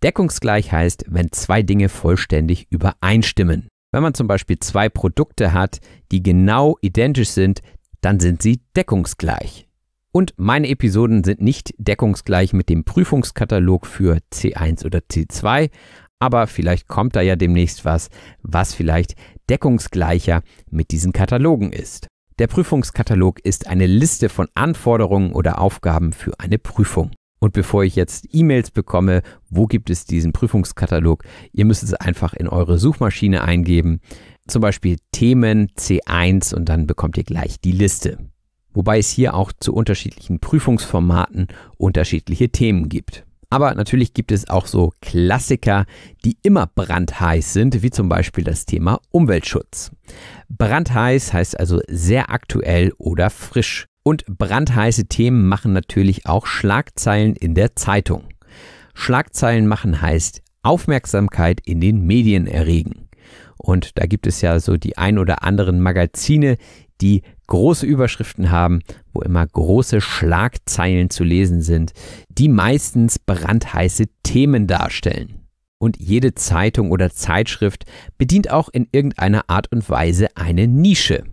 Deckungsgleich heißt, wenn zwei Dinge vollständig übereinstimmen. Wenn man zum Beispiel zwei Produkte hat, die genau identisch sind, dann sind sie deckungsgleich. Und meine Episoden sind nicht deckungsgleich mit dem Prüfungskatalog für C1 oder C2, aber vielleicht kommt da ja demnächst was, was vielleicht deckungsgleicher mit diesen Katalogen ist. Der Prüfungskatalog ist eine Liste von Anforderungen oder Aufgaben für eine Prüfung. Und bevor ich jetzt E-Mails bekomme, wo gibt es diesen Prüfungskatalog? Ihr müsst es einfach in eure Suchmaschine eingeben, zum Beispiel Themen C1 und dann bekommt ihr gleich die Liste. Wobei es hier auch zu unterschiedlichen Prüfungsformaten unterschiedliche Themen gibt. Aber natürlich gibt es auch so Klassiker, die immer brandheiß sind, wie zum Beispiel das Thema Umweltschutz. Brandheiß heißt also sehr aktuell oder frisch. Und brandheiße Themen machen natürlich auch Schlagzeilen in der Zeitung. Schlagzeilen machen heißt Aufmerksamkeit in den Medien erregen. Und da gibt es ja so die ein oder anderen Magazine, die große Überschriften haben, wo immer große Schlagzeilen zu lesen sind, die meistens brandheiße Themen darstellen. Und jede Zeitung oder Zeitschrift bedient auch in irgendeiner Art und Weise eine Nische.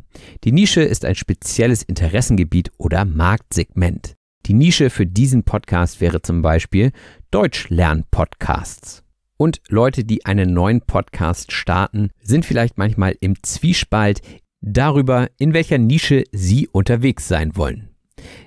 Die Nische ist ein spezielles Interessengebiet oder Marktsegment. Die Nische für diesen Podcast wäre zum Beispiel Deutschlern-Podcasts. Und Leute, die einen neuen Podcast starten, sind vielleicht manchmal im Zwiespalt, darüber, in welcher Nische Sie unterwegs sein wollen.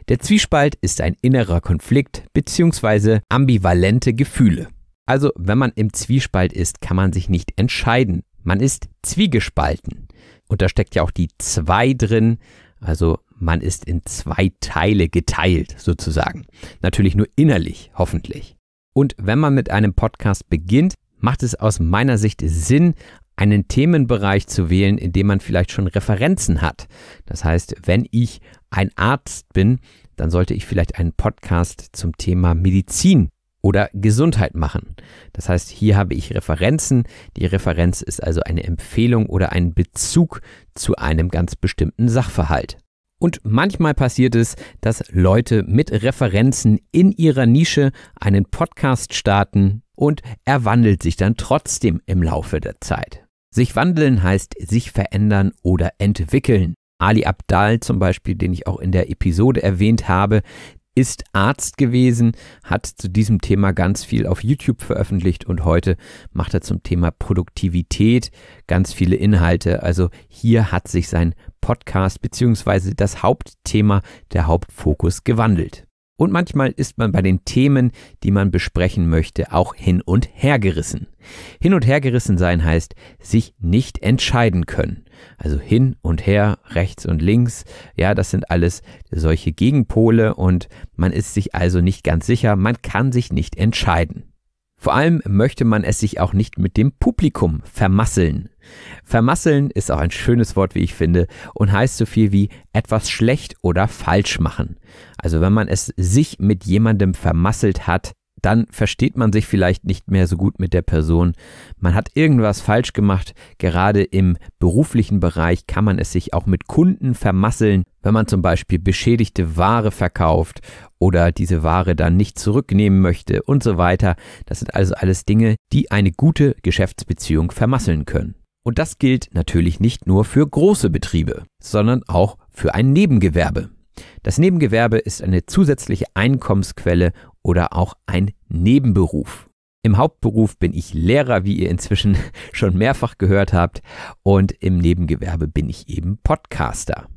Der Zwiespalt ist ein innerer Konflikt bzw. ambivalente Gefühle. Also wenn man im Zwiespalt ist, kann man sich nicht entscheiden. Man ist zwiegespalten. Und da steckt ja auch die Zwei drin. Also man ist in zwei Teile geteilt sozusagen. Natürlich nur innerlich, hoffentlich. Und wenn man mit einem Podcast beginnt, macht es aus meiner Sicht Sinn, einen Themenbereich zu wählen, in dem man vielleicht schon Referenzen hat. Das heißt, wenn ich ein Arzt bin, dann sollte ich vielleicht einen Podcast zum Thema Medizin oder Gesundheit machen. Das heißt, hier habe ich Referenzen. Die Referenz ist also eine Empfehlung oder ein Bezug zu einem ganz bestimmten Sachverhalt. Und manchmal passiert es, dass Leute mit Referenzen in ihrer Nische einen Podcast starten und er wandelt sich dann trotzdem im Laufe der Zeit. Sich wandeln heißt sich verändern oder entwickeln. Ali Abdal zum Beispiel, den ich auch in der Episode erwähnt habe, ist Arzt gewesen, hat zu diesem Thema ganz viel auf YouTube veröffentlicht und heute macht er zum Thema Produktivität ganz viele Inhalte. Also hier hat sich sein Podcast beziehungsweise das Hauptthema, der Hauptfokus gewandelt. Und manchmal ist man bei den Themen, die man besprechen möchte, auch hin und her gerissen. Hin und her gerissen sein heißt, sich nicht entscheiden können. Also hin und her, rechts und links, ja, das sind alles solche Gegenpole und man ist sich also nicht ganz sicher, man kann sich nicht entscheiden. Vor allem möchte man es sich auch nicht mit dem Publikum vermasseln. Vermasseln ist auch ein schönes Wort, wie ich finde, und heißt so viel wie etwas schlecht oder falsch machen. Also wenn man es sich mit jemandem vermasselt hat, dann versteht man sich vielleicht nicht mehr so gut mit der Person. Man hat irgendwas falsch gemacht. Gerade im beruflichen Bereich kann man es sich auch mit Kunden vermasseln. Wenn man zum Beispiel beschädigte Ware verkauft oder diese Ware dann nicht zurücknehmen möchte und so weiter, das sind also alles Dinge, die eine gute Geschäftsbeziehung vermasseln können. Und das gilt natürlich nicht nur für große Betriebe, sondern auch für ein Nebengewerbe. Das Nebengewerbe ist eine zusätzliche Einkommensquelle oder auch ein Nebenberuf. Im Hauptberuf bin ich Lehrer, wie ihr inzwischen schon mehrfach gehört habt, und im Nebengewerbe bin ich eben Podcaster.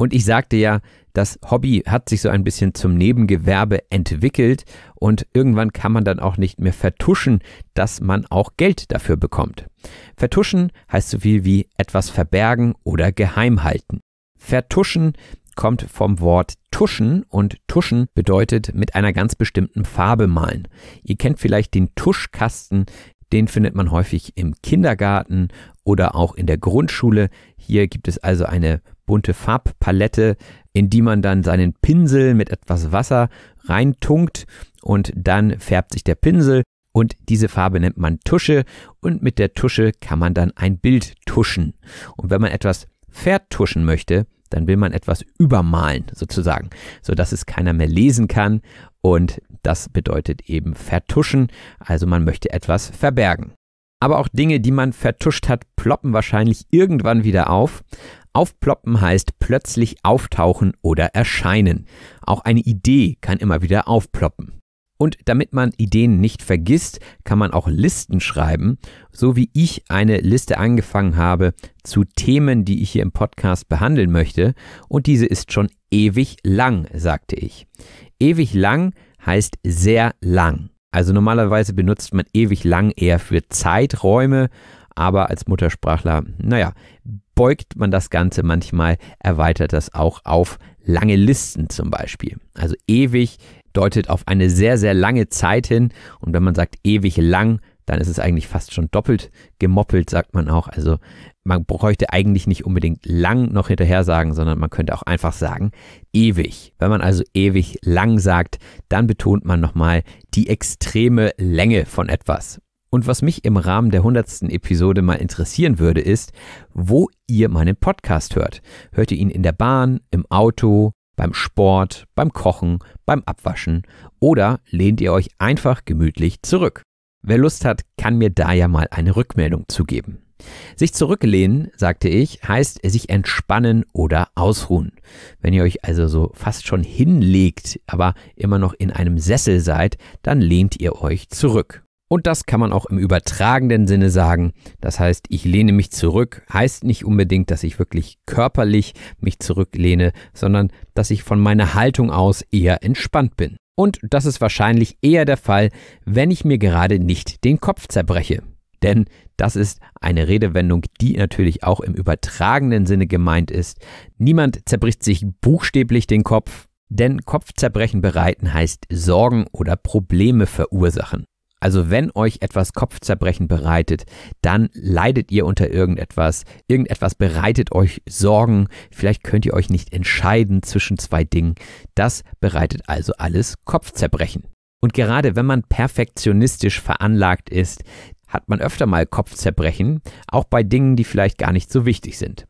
Und ich sagte ja, das Hobby hat sich so ein bisschen zum Nebengewerbe entwickelt und irgendwann kann man dann auch nicht mehr vertuschen, dass man auch Geld dafür bekommt. Vertuschen heißt so viel wie etwas verbergen oder geheim halten. Vertuschen kommt vom Wort tuschen und tuschen bedeutet mit einer ganz bestimmten Farbe malen. Ihr kennt vielleicht den Tuschkasten, den findet man häufig im Kindergarten oder auch in der Grundschule. Hier gibt es also eine bunte Farbpalette, in die man dann seinen Pinsel mit etwas Wasser reintunkt und dann färbt sich der Pinsel und diese Farbe nennt man Tusche und mit der Tusche kann man dann ein Bild tuschen. Und wenn man etwas vertuschen möchte, dann will man etwas übermalen sozusagen, sodass es keiner mehr lesen kann und das bedeutet eben vertuschen, also man möchte etwas verbergen. Aber auch Dinge, die man vertuscht hat, ploppen wahrscheinlich irgendwann wieder auf. Aufploppen heißt plötzlich auftauchen oder erscheinen. Auch eine Idee kann immer wieder aufploppen. Und damit man Ideen nicht vergisst, kann man auch Listen schreiben, so wie ich eine Liste angefangen habe zu Themen, die ich hier im Podcast behandeln möchte. Und diese ist schon ewig lang, sagte ich. Ewig lang heißt sehr lang. Also normalerweise benutzt man ewig lang eher für Zeiträume, aber als Muttersprachler, naja, beugt man das Ganze manchmal, erweitert das auch auf lange Listen zum Beispiel. Also ewig deutet auf eine sehr, sehr lange Zeit hin und wenn man sagt ewig lang, dann ist es eigentlich fast schon doppelt gemoppelt, sagt man auch. Also man bräuchte eigentlich nicht unbedingt lang noch hinterher sagen, sondern man könnte auch einfach sagen ewig. Wenn man also ewig lang sagt, dann betont man nochmal die extreme Länge von etwas. Und was mich im Rahmen der 100. Episode mal interessieren würde, ist, wo ihr meinen Podcast hört. Hört ihr ihn in der Bahn, im Auto, beim Sport, beim Kochen, beim Abwaschen oder lehnt ihr euch einfach gemütlich zurück? Wer Lust hat, kann mir da ja mal eine Rückmeldung zugeben. Sich zurücklehnen, sagte ich, heißt sich entspannen oder ausruhen. Wenn ihr euch also so fast schon hinlegt, aber immer noch in einem Sessel seid, dann lehnt ihr euch zurück. Und das kann man auch im übertragenen Sinne sagen. Das heißt, ich lehne mich zurück, heißt nicht unbedingt, dass ich wirklich körperlich mich zurücklehne, sondern dass ich von meiner Haltung aus eher entspannt bin. Und das ist wahrscheinlich eher der Fall, wenn ich mir gerade nicht den Kopf zerbreche. Denn das ist eine Redewendung, die natürlich auch im übertragenen Sinne gemeint ist. Niemand zerbricht sich buchstäblich den Kopf, denn Kopfzerbrechen bereiten heißt Sorgen oder Probleme verursachen. Also wenn euch etwas Kopfzerbrechen bereitet, dann leidet ihr unter irgendetwas. Irgendetwas bereitet euch Sorgen. Vielleicht könnt ihr euch nicht entscheiden zwischen zwei Dingen. Das bereitet also alles Kopfzerbrechen. Und gerade wenn man perfektionistisch veranlagt ist, hat man öfter mal Kopfzerbrechen, auch bei Dingen, die vielleicht gar nicht so wichtig sind.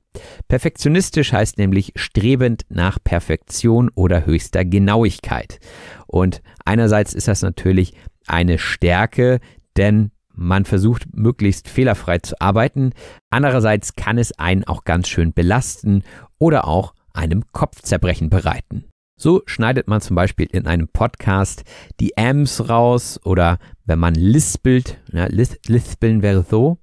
Perfektionistisch heißt nämlich strebend nach Perfektion oder höchster Genauigkeit. Und einerseits ist das natürlich eine Stärke, denn man versucht möglichst fehlerfrei zu arbeiten. Andererseits kann es einen auch ganz schön belasten oder auch einem Kopfzerbrechen bereiten. So schneidet man zum Beispiel in einem Podcast die Ms raus oder wenn man lispelt, ja, lispeln wäre so.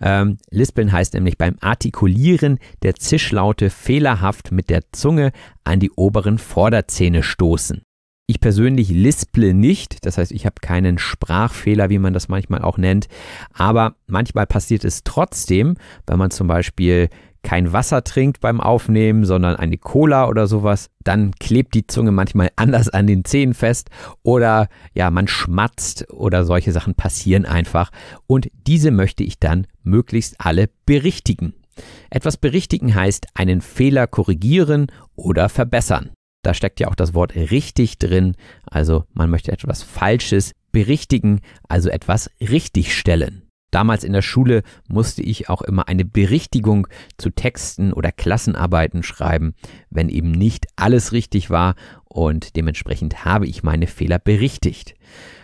Ähm, lispeln heißt nämlich beim Artikulieren der Zischlaute fehlerhaft mit der Zunge an die oberen Vorderzähne stoßen. Ich persönlich lisple nicht, das heißt, ich habe keinen Sprachfehler, wie man das manchmal auch nennt, aber manchmal passiert es trotzdem, wenn man zum Beispiel kein Wasser trinkt beim Aufnehmen, sondern eine Cola oder sowas, dann klebt die Zunge manchmal anders an den Zähnen fest oder ja, man schmatzt oder solche Sachen passieren einfach und diese möchte ich dann möglichst alle berichtigen. Etwas berichtigen heißt einen Fehler korrigieren oder verbessern. Da steckt ja auch das Wort richtig drin. Also man möchte etwas Falsches berichtigen, also etwas richtigstellen. Damals in der Schule musste ich auch immer eine Berichtigung zu Texten oder Klassenarbeiten schreiben, wenn eben nicht alles richtig war und dementsprechend habe ich meine Fehler berichtigt.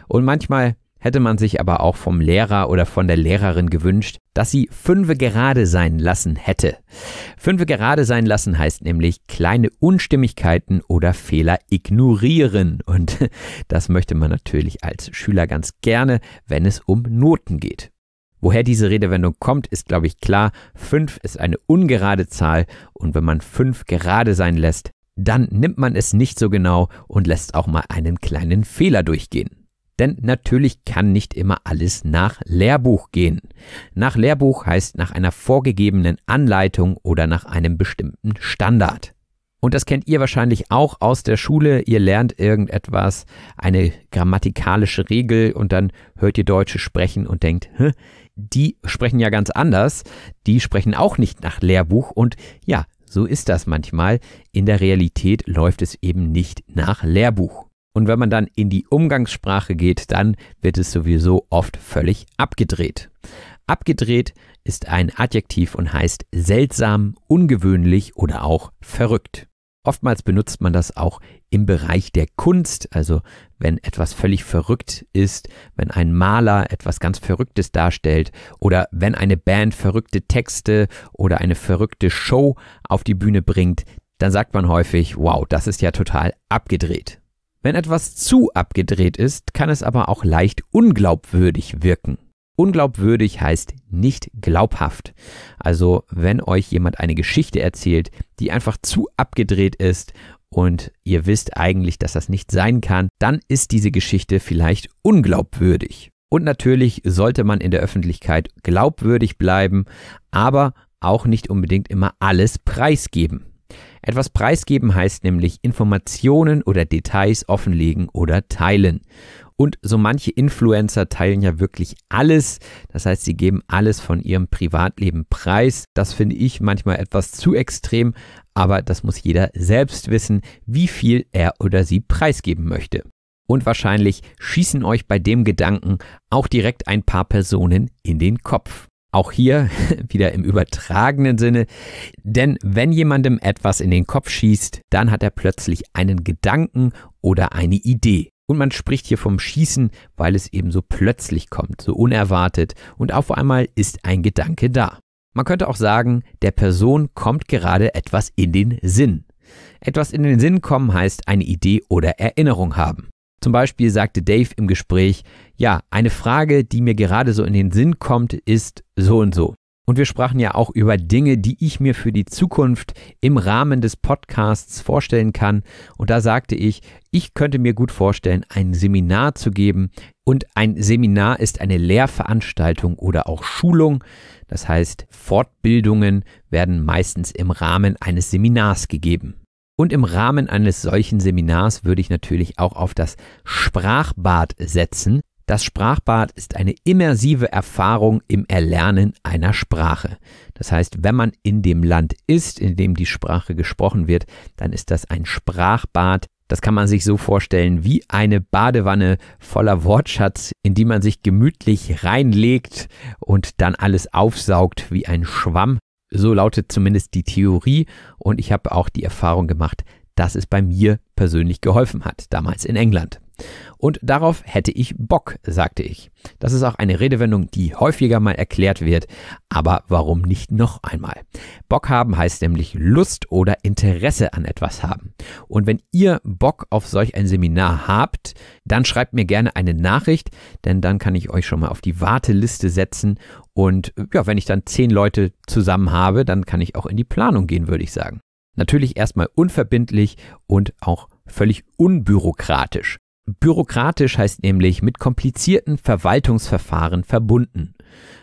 Und manchmal hätte man sich aber auch vom Lehrer oder von der Lehrerin gewünscht, dass sie Fünfe gerade sein lassen hätte. Fünfe gerade sein lassen heißt nämlich kleine Unstimmigkeiten oder Fehler ignorieren. Und das möchte man natürlich als Schüler ganz gerne, wenn es um Noten geht. Woher diese Redewendung kommt, ist, glaube ich, klar. Fünf ist eine ungerade Zahl und wenn man fünf gerade sein lässt, dann nimmt man es nicht so genau und lässt auch mal einen kleinen Fehler durchgehen. Denn natürlich kann nicht immer alles nach Lehrbuch gehen. Nach Lehrbuch heißt nach einer vorgegebenen Anleitung oder nach einem bestimmten Standard. Und das kennt ihr wahrscheinlich auch aus der Schule. Ihr lernt irgendetwas, eine grammatikalische Regel und dann hört ihr Deutsche sprechen und denkt, Hä, die sprechen ja ganz anders. Die sprechen auch nicht nach Lehrbuch und ja, so ist das manchmal. In der Realität läuft es eben nicht nach Lehrbuch. Und wenn man dann in die Umgangssprache geht, dann wird es sowieso oft völlig abgedreht. Abgedreht ist ein Adjektiv und heißt seltsam, ungewöhnlich oder auch verrückt. Oftmals benutzt man das auch im Bereich der Kunst, also wenn etwas völlig verrückt ist, wenn ein Maler etwas ganz Verrücktes darstellt oder wenn eine Band verrückte Texte oder eine verrückte Show auf die Bühne bringt, dann sagt man häufig, wow, das ist ja total abgedreht. Wenn etwas zu abgedreht ist, kann es aber auch leicht unglaubwürdig wirken. Unglaubwürdig heißt nicht glaubhaft. Also wenn euch jemand eine Geschichte erzählt, die einfach zu abgedreht ist und ihr wisst eigentlich, dass das nicht sein kann, dann ist diese Geschichte vielleicht unglaubwürdig. Und natürlich sollte man in der Öffentlichkeit glaubwürdig bleiben, aber auch nicht unbedingt immer alles preisgeben. Etwas preisgeben heißt nämlich Informationen oder Details offenlegen oder teilen. Und so manche Influencer teilen ja wirklich alles. Das heißt, sie geben alles von ihrem Privatleben preis. Das finde ich manchmal etwas zu extrem, aber das muss jeder selbst wissen, wie viel er oder sie preisgeben möchte. Und wahrscheinlich schießen euch bei dem Gedanken auch direkt ein paar Personen in den Kopf. Auch hier wieder im übertragenen Sinne, denn wenn jemandem etwas in den Kopf schießt, dann hat er plötzlich einen Gedanken oder eine Idee. Und man spricht hier vom Schießen, weil es eben so plötzlich kommt, so unerwartet und auf einmal ist ein Gedanke da. Man könnte auch sagen, der Person kommt gerade etwas in den Sinn. Etwas in den Sinn kommen heißt eine Idee oder Erinnerung haben. Zum Beispiel sagte Dave im Gespräch, ja, eine Frage, die mir gerade so in den Sinn kommt, ist so und so. Und wir sprachen ja auch über Dinge, die ich mir für die Zukunft im Rahmen des Podcasts vorstellen kann. Und da sagte ich, ich könnte mir gut vorstellen, ein Seminar zu geben. Und ein Seminar ist eine Lehrveranstaltung oder auch Schulung. Das heißt, Fortbildungen werden meistens im Rahmen eines Seminars gegeben. Und im Rahmen eines solchen Seminars würde ich natürlich auch auf das Sprachbad setzen. Das Sprachbad ist eine immersive Erfahrung im Erlernen einer Sprache. Das heißt, wenn man in dem Land ist, in dem die Sprache gesprochen wird, dann ist das ein Sprachbad. Das kann man sich so vorstellen wie eine Badewanne voller Wortschatz, in die man sich gemütlich reinlegt und dann alles aufsaugt wie ein Schwamm. So lautet zumindest die Theorie und ich habe auch die Erfahrung gemacht, dass es bei mir persönlich geholfen hat, damals in England. Und darauf hätte ich Bock, sagte ich. Das ist auch eine Redewendung, die häufiger mal erklärt wird, aber warum nicht noch einmal? Bock haben heißt nämlich Lust oder Interesse an etwas haben. Und wenn ihr Bock auf solch ein Seminar habt, dann schreibt mir gerne eine Nachricht, denn dann kann ich euch schon mal auf die Warteliste setzen und ja, wenn ich dann zehn Leute zusammen habe, dann kann ich auch in die Planung gehen, würde ich sagen. Natürlich erstmal unverbindlich und auch völlig unbürokratisch. Bürokratisch heißt nämlich mit komplizierten Verwaltungsverfahren verbunden.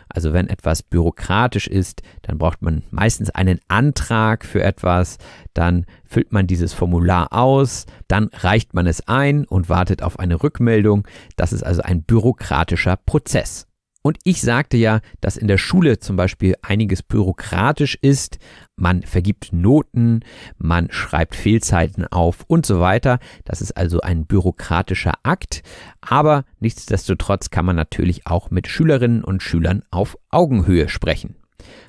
Also wenn etwas bürokratisch ist, dann braucht man meistens einen Antrag für etwas, dann füllt man dieses Formular aus, dann reicht man es ein und wartet auf eine Rückmeldung. Das ist also ein bürokratischer Prozess. Und ich sagte ja, dass in der Schule zum Beispiel einiges bürokratisch ist, man vergibt Noten, man schreibt Fehlzeiten auf und so weiter. Das ist also ein bürokratischer Akt, aber nichtsdestotrotz kann man natürlich auch mit Schülerinnen und Schülern auf Augenhöhe sprechen.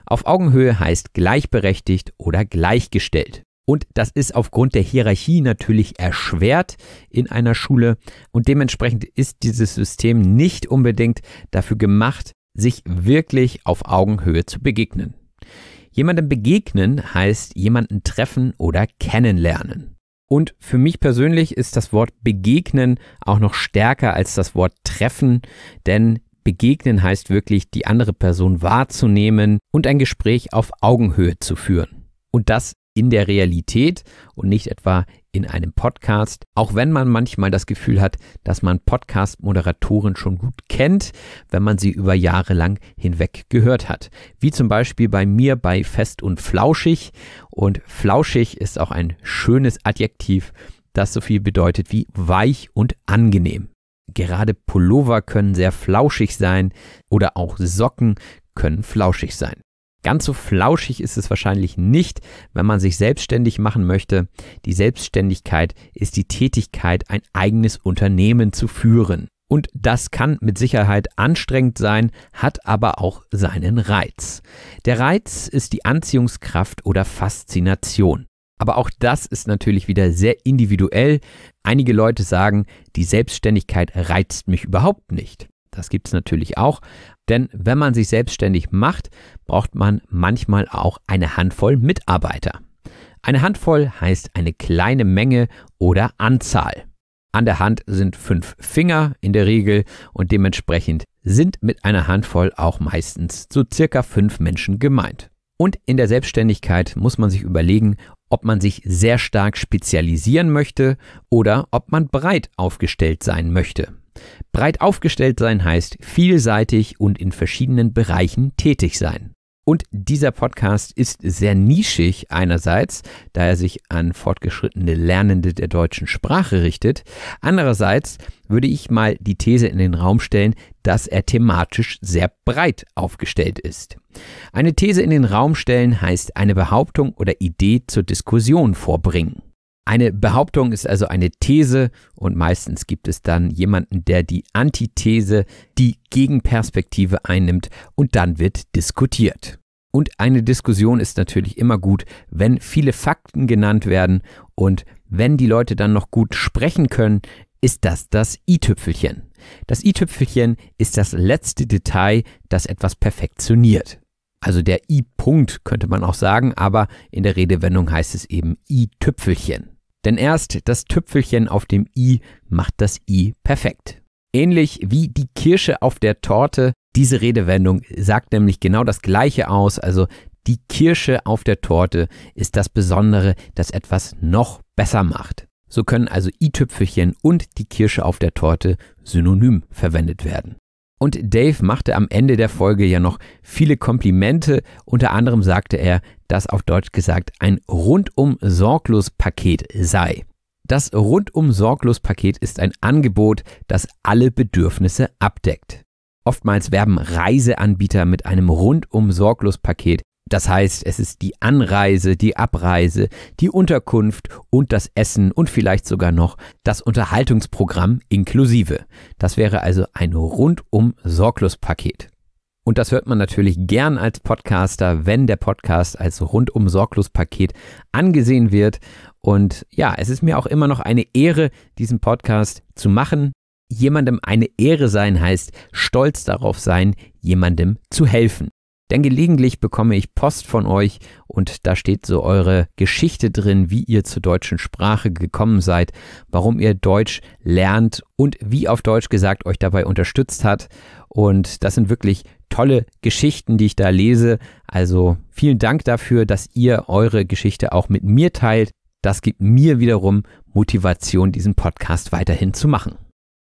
Auf Augenhöhe heißt gleichberechtigt oder gleichgestellt. Und das ist aufgrund der Hierarchie natürlich erschwert in einer Schule und dementsprechend ist dieses System nicht unbedingt dafür gemacht, sich wirklich auf Augenhöhe zu begegnen. Jemandem begegnen heißt jemanden treffen oder kennenlernen. Und für mich persönlich ist das Wort begegnen auch noch stärker als das Wort treffen, denn begegnen heißt wirklich, die andere Person wahrzunehmen und ein Gespräch auf Augenhöhe zu führen. Und das in der Realität und nicht etwa in einem Podcast. Auch wenn man manchmal das Gefühl hat, dass man Podcast-Moderatoren schon gut kennt, wenn man sie über Jahre lang hinweg gehört hat. Wie zum Beispiel bei mir bei Fest und Flauschig. Und flauschig ist auch ein schönes Adjektiv, das so viel bedeutet wie weich und angenehm. Gerade Pullover können sehr flauschig sein oder auch Socken können flauschig sein. Ganz so flauschig ist es wahrscheinlich nicht, wenn man sich selbstständig machen möchte. Die Selbstständigkeit ist die Tätigkeit, ein eigenes Unternehmen zu führen. Und das kann mit Sicherheit anstrengend sein, hat aber auch seinen Reiz. Der Reiz ist die Anziehungskraft oder Faszination. Aber auch das ist natürlich wieder sehr individuell. Einige Leute sagen, die Selbstständigkeit reizt mich überhaupt nicht. Das gibt es natürlich auch. Denn wenn man sich selbstständig macht, braucht man manchmal auch eine Handvoll Mitarbeiter. Eine Handvoll heißt eine kleine Menge oder Anzahl. An der Hand sind fünf Finger in der Regel und dementsprechend sind mit einer Handvoll auch meistens so circa fünf Menschen gemeint. Und in der Selbstständigkeit muss man sich überlegen, ob man sich sehr stark spezialisieren möchte oder ob man breit aufgestellt sein möchte. Breit aufgestellt sein heißt vielseitig und in verschiedenen Bereichen tätig sein. Und dieser Podcast ist sehr nischig einerseits, da er sich an fortgeschrittene Lernende der deutschen Sprache richtet. Andererseits würde ich mal die These in den Raum stellen, dass er thematisch sehr breit aufgestellt ist. Eine These in den Raum stellen heißt eine Behauptung oder Idee zur Diskussion vorbringen. Eine Behauptung ist also eine These und meistens gibt es dann jemanden, der die Antithese, die Gegenperspektive einnimmt und dann wird diskutiert. Und eine Diskussion ist natürlich immer gut, wenn viele Fakten genannt werden und wenn die Leute dann noch gut sprechen können, ist das das i-Tüpfelchen. Das i-Tüpfelchen ist das letzte Detail, das etwas perfektioniert. Also der i-Punkt könnte man auch sagen, aber in der Redewendung heißt es eben i-Tüpfelchen. Denn erst das Tüpfelchen auf dem i macht das i perfekt. Ähnlich wie die Kirsche auf der Torte, diese Redewendung sagt nämlich genau das Gleiche aus. Also die Kirsche auf der Torte ist das Besondere, das etwas noch besser macht. So können also i-Tüpfelchen und die Kirsche auf der Torte synonym verwendet werden. Und Dave machte am Ende der Folge ja noch viele Komplimente. Unter anderem sagte er, das auf Deutsch gesagt ein rundum sorglos Paket sei. Das rundum sorglos Paket ist ein Angebot, das alle Bedürfnisse abdeckt. Oftmals werben Reiseanbieter mit einem rundum sorglos Paket. Das heißt, es ist die Anreise, die Abreise, die Unterkunft und das Essen und vielleicht sogar noch das Unterhaltungsprogramm inklusive. Das wäre also ein rundum sorglos Paket. Und das hört man natürlich gern als Podcaster, wenn der Podcast als rundum sorglos Paket angesehen wird. Und ja, es ist mir auch immer noch eine Ehre, diesen Podcast zu machen. Jemandem eine Ehre sein heißt stolz darauf sein, jemandem zu helfen. Denn gelegentlich bekomme ich Post von euch und da steht so eure Geschichte drin, wie ihr zur deutschen Sprache gekommen seid, warum ihr Deutsch lernt und wie auf Deutsch gesagt euch dabei unterstützt hat. Und das sind wirklich tolle Geschichten, die ich da lese. Also vielen Dank dafür, dass ihr eure Geschichte auch mit mir teilt. Das gibt mir wiederum Motivation, diesen Podcast weiterhin zu machen.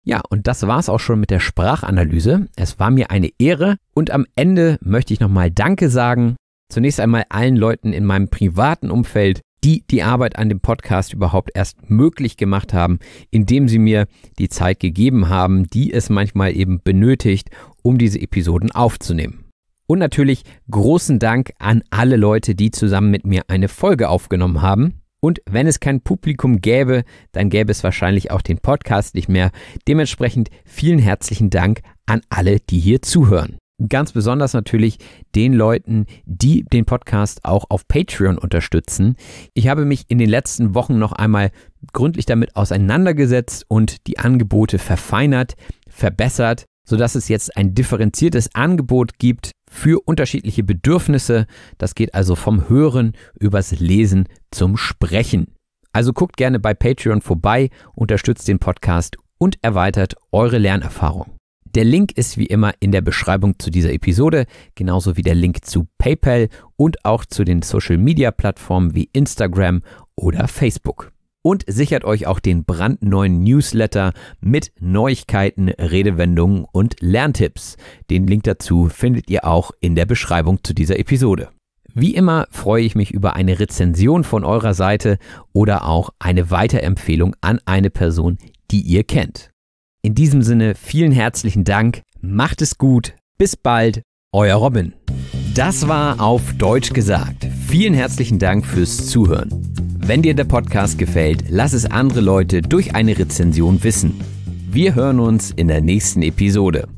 Ja, und das war's auch schon mit der Sprachanalyse. Es war mir eine Ehre und am Ende möchte ich nochmal Danke sagen. Zunächst einmal allen Leuten in meinem privaten Umfeld, die die Arbeit an dem Podcast überhaupt erst möglich gemacht haben, indem sie mir die Zeit gegeben haben, die es manchmal eben benötigt, um diese Episoden aufzunehmen. Und natürlich großen Dank an alle Leute, die zusammen mit mir eine Folge aufgenommen haben. Und wenn es kein Publikum gäbe, dann gäbe es wahrscheinlich auch den Podcast nicht mehr. Dementsprechend vielen herzlichen Dank an alle, die hier zuhören. Ganz besonders natürlich den Leuten, die den Podcast auch auf Patreon unterstützen. Ich habe mich in den letzten Wochen noch einmal gründlich damit auseinandergesetzt und die Angebote verfeinert, verbessert, sodass es jetzt ein differenziertes Angebot gibt, für unterschiedliche Bedürfnisse. Das geht also vom Hören übers Lesen zum Sprechen. Also guckt gerne bei Patreon vorbei, unterstützt den Podcast und erweitert eure Lernerfahrung. Der Link ist wie immer in der Beschreibung zu dieser Episode, genauso wie der Link zu PayPal und auch zu den Social-Media-Plattformen wie Instagram oder Facebook und sichert euch auch den brandneuen Newsletter mit Neuigkeiten, Redewendungen und Lerntipps. Den Link dazu findet ihr auch in der Beschreibung zu dieser Episode. Wie immer freue ich mich über eine Rezension von eurer Seite oder auch eine Weiterempfehlung an eine Person, die ihr kennt. In diesem Sinne vielen herzlichen Dank, macht es gut, bis bald, euer Robin. Das war auf Deutsch gesagt. Vielen herzlichen Dank fürs Zuhören. Wenn dir der Podcast gefällt, lass es andere Leute durch eine Rezension wissen. Wir hören uns in der nächsten Episode.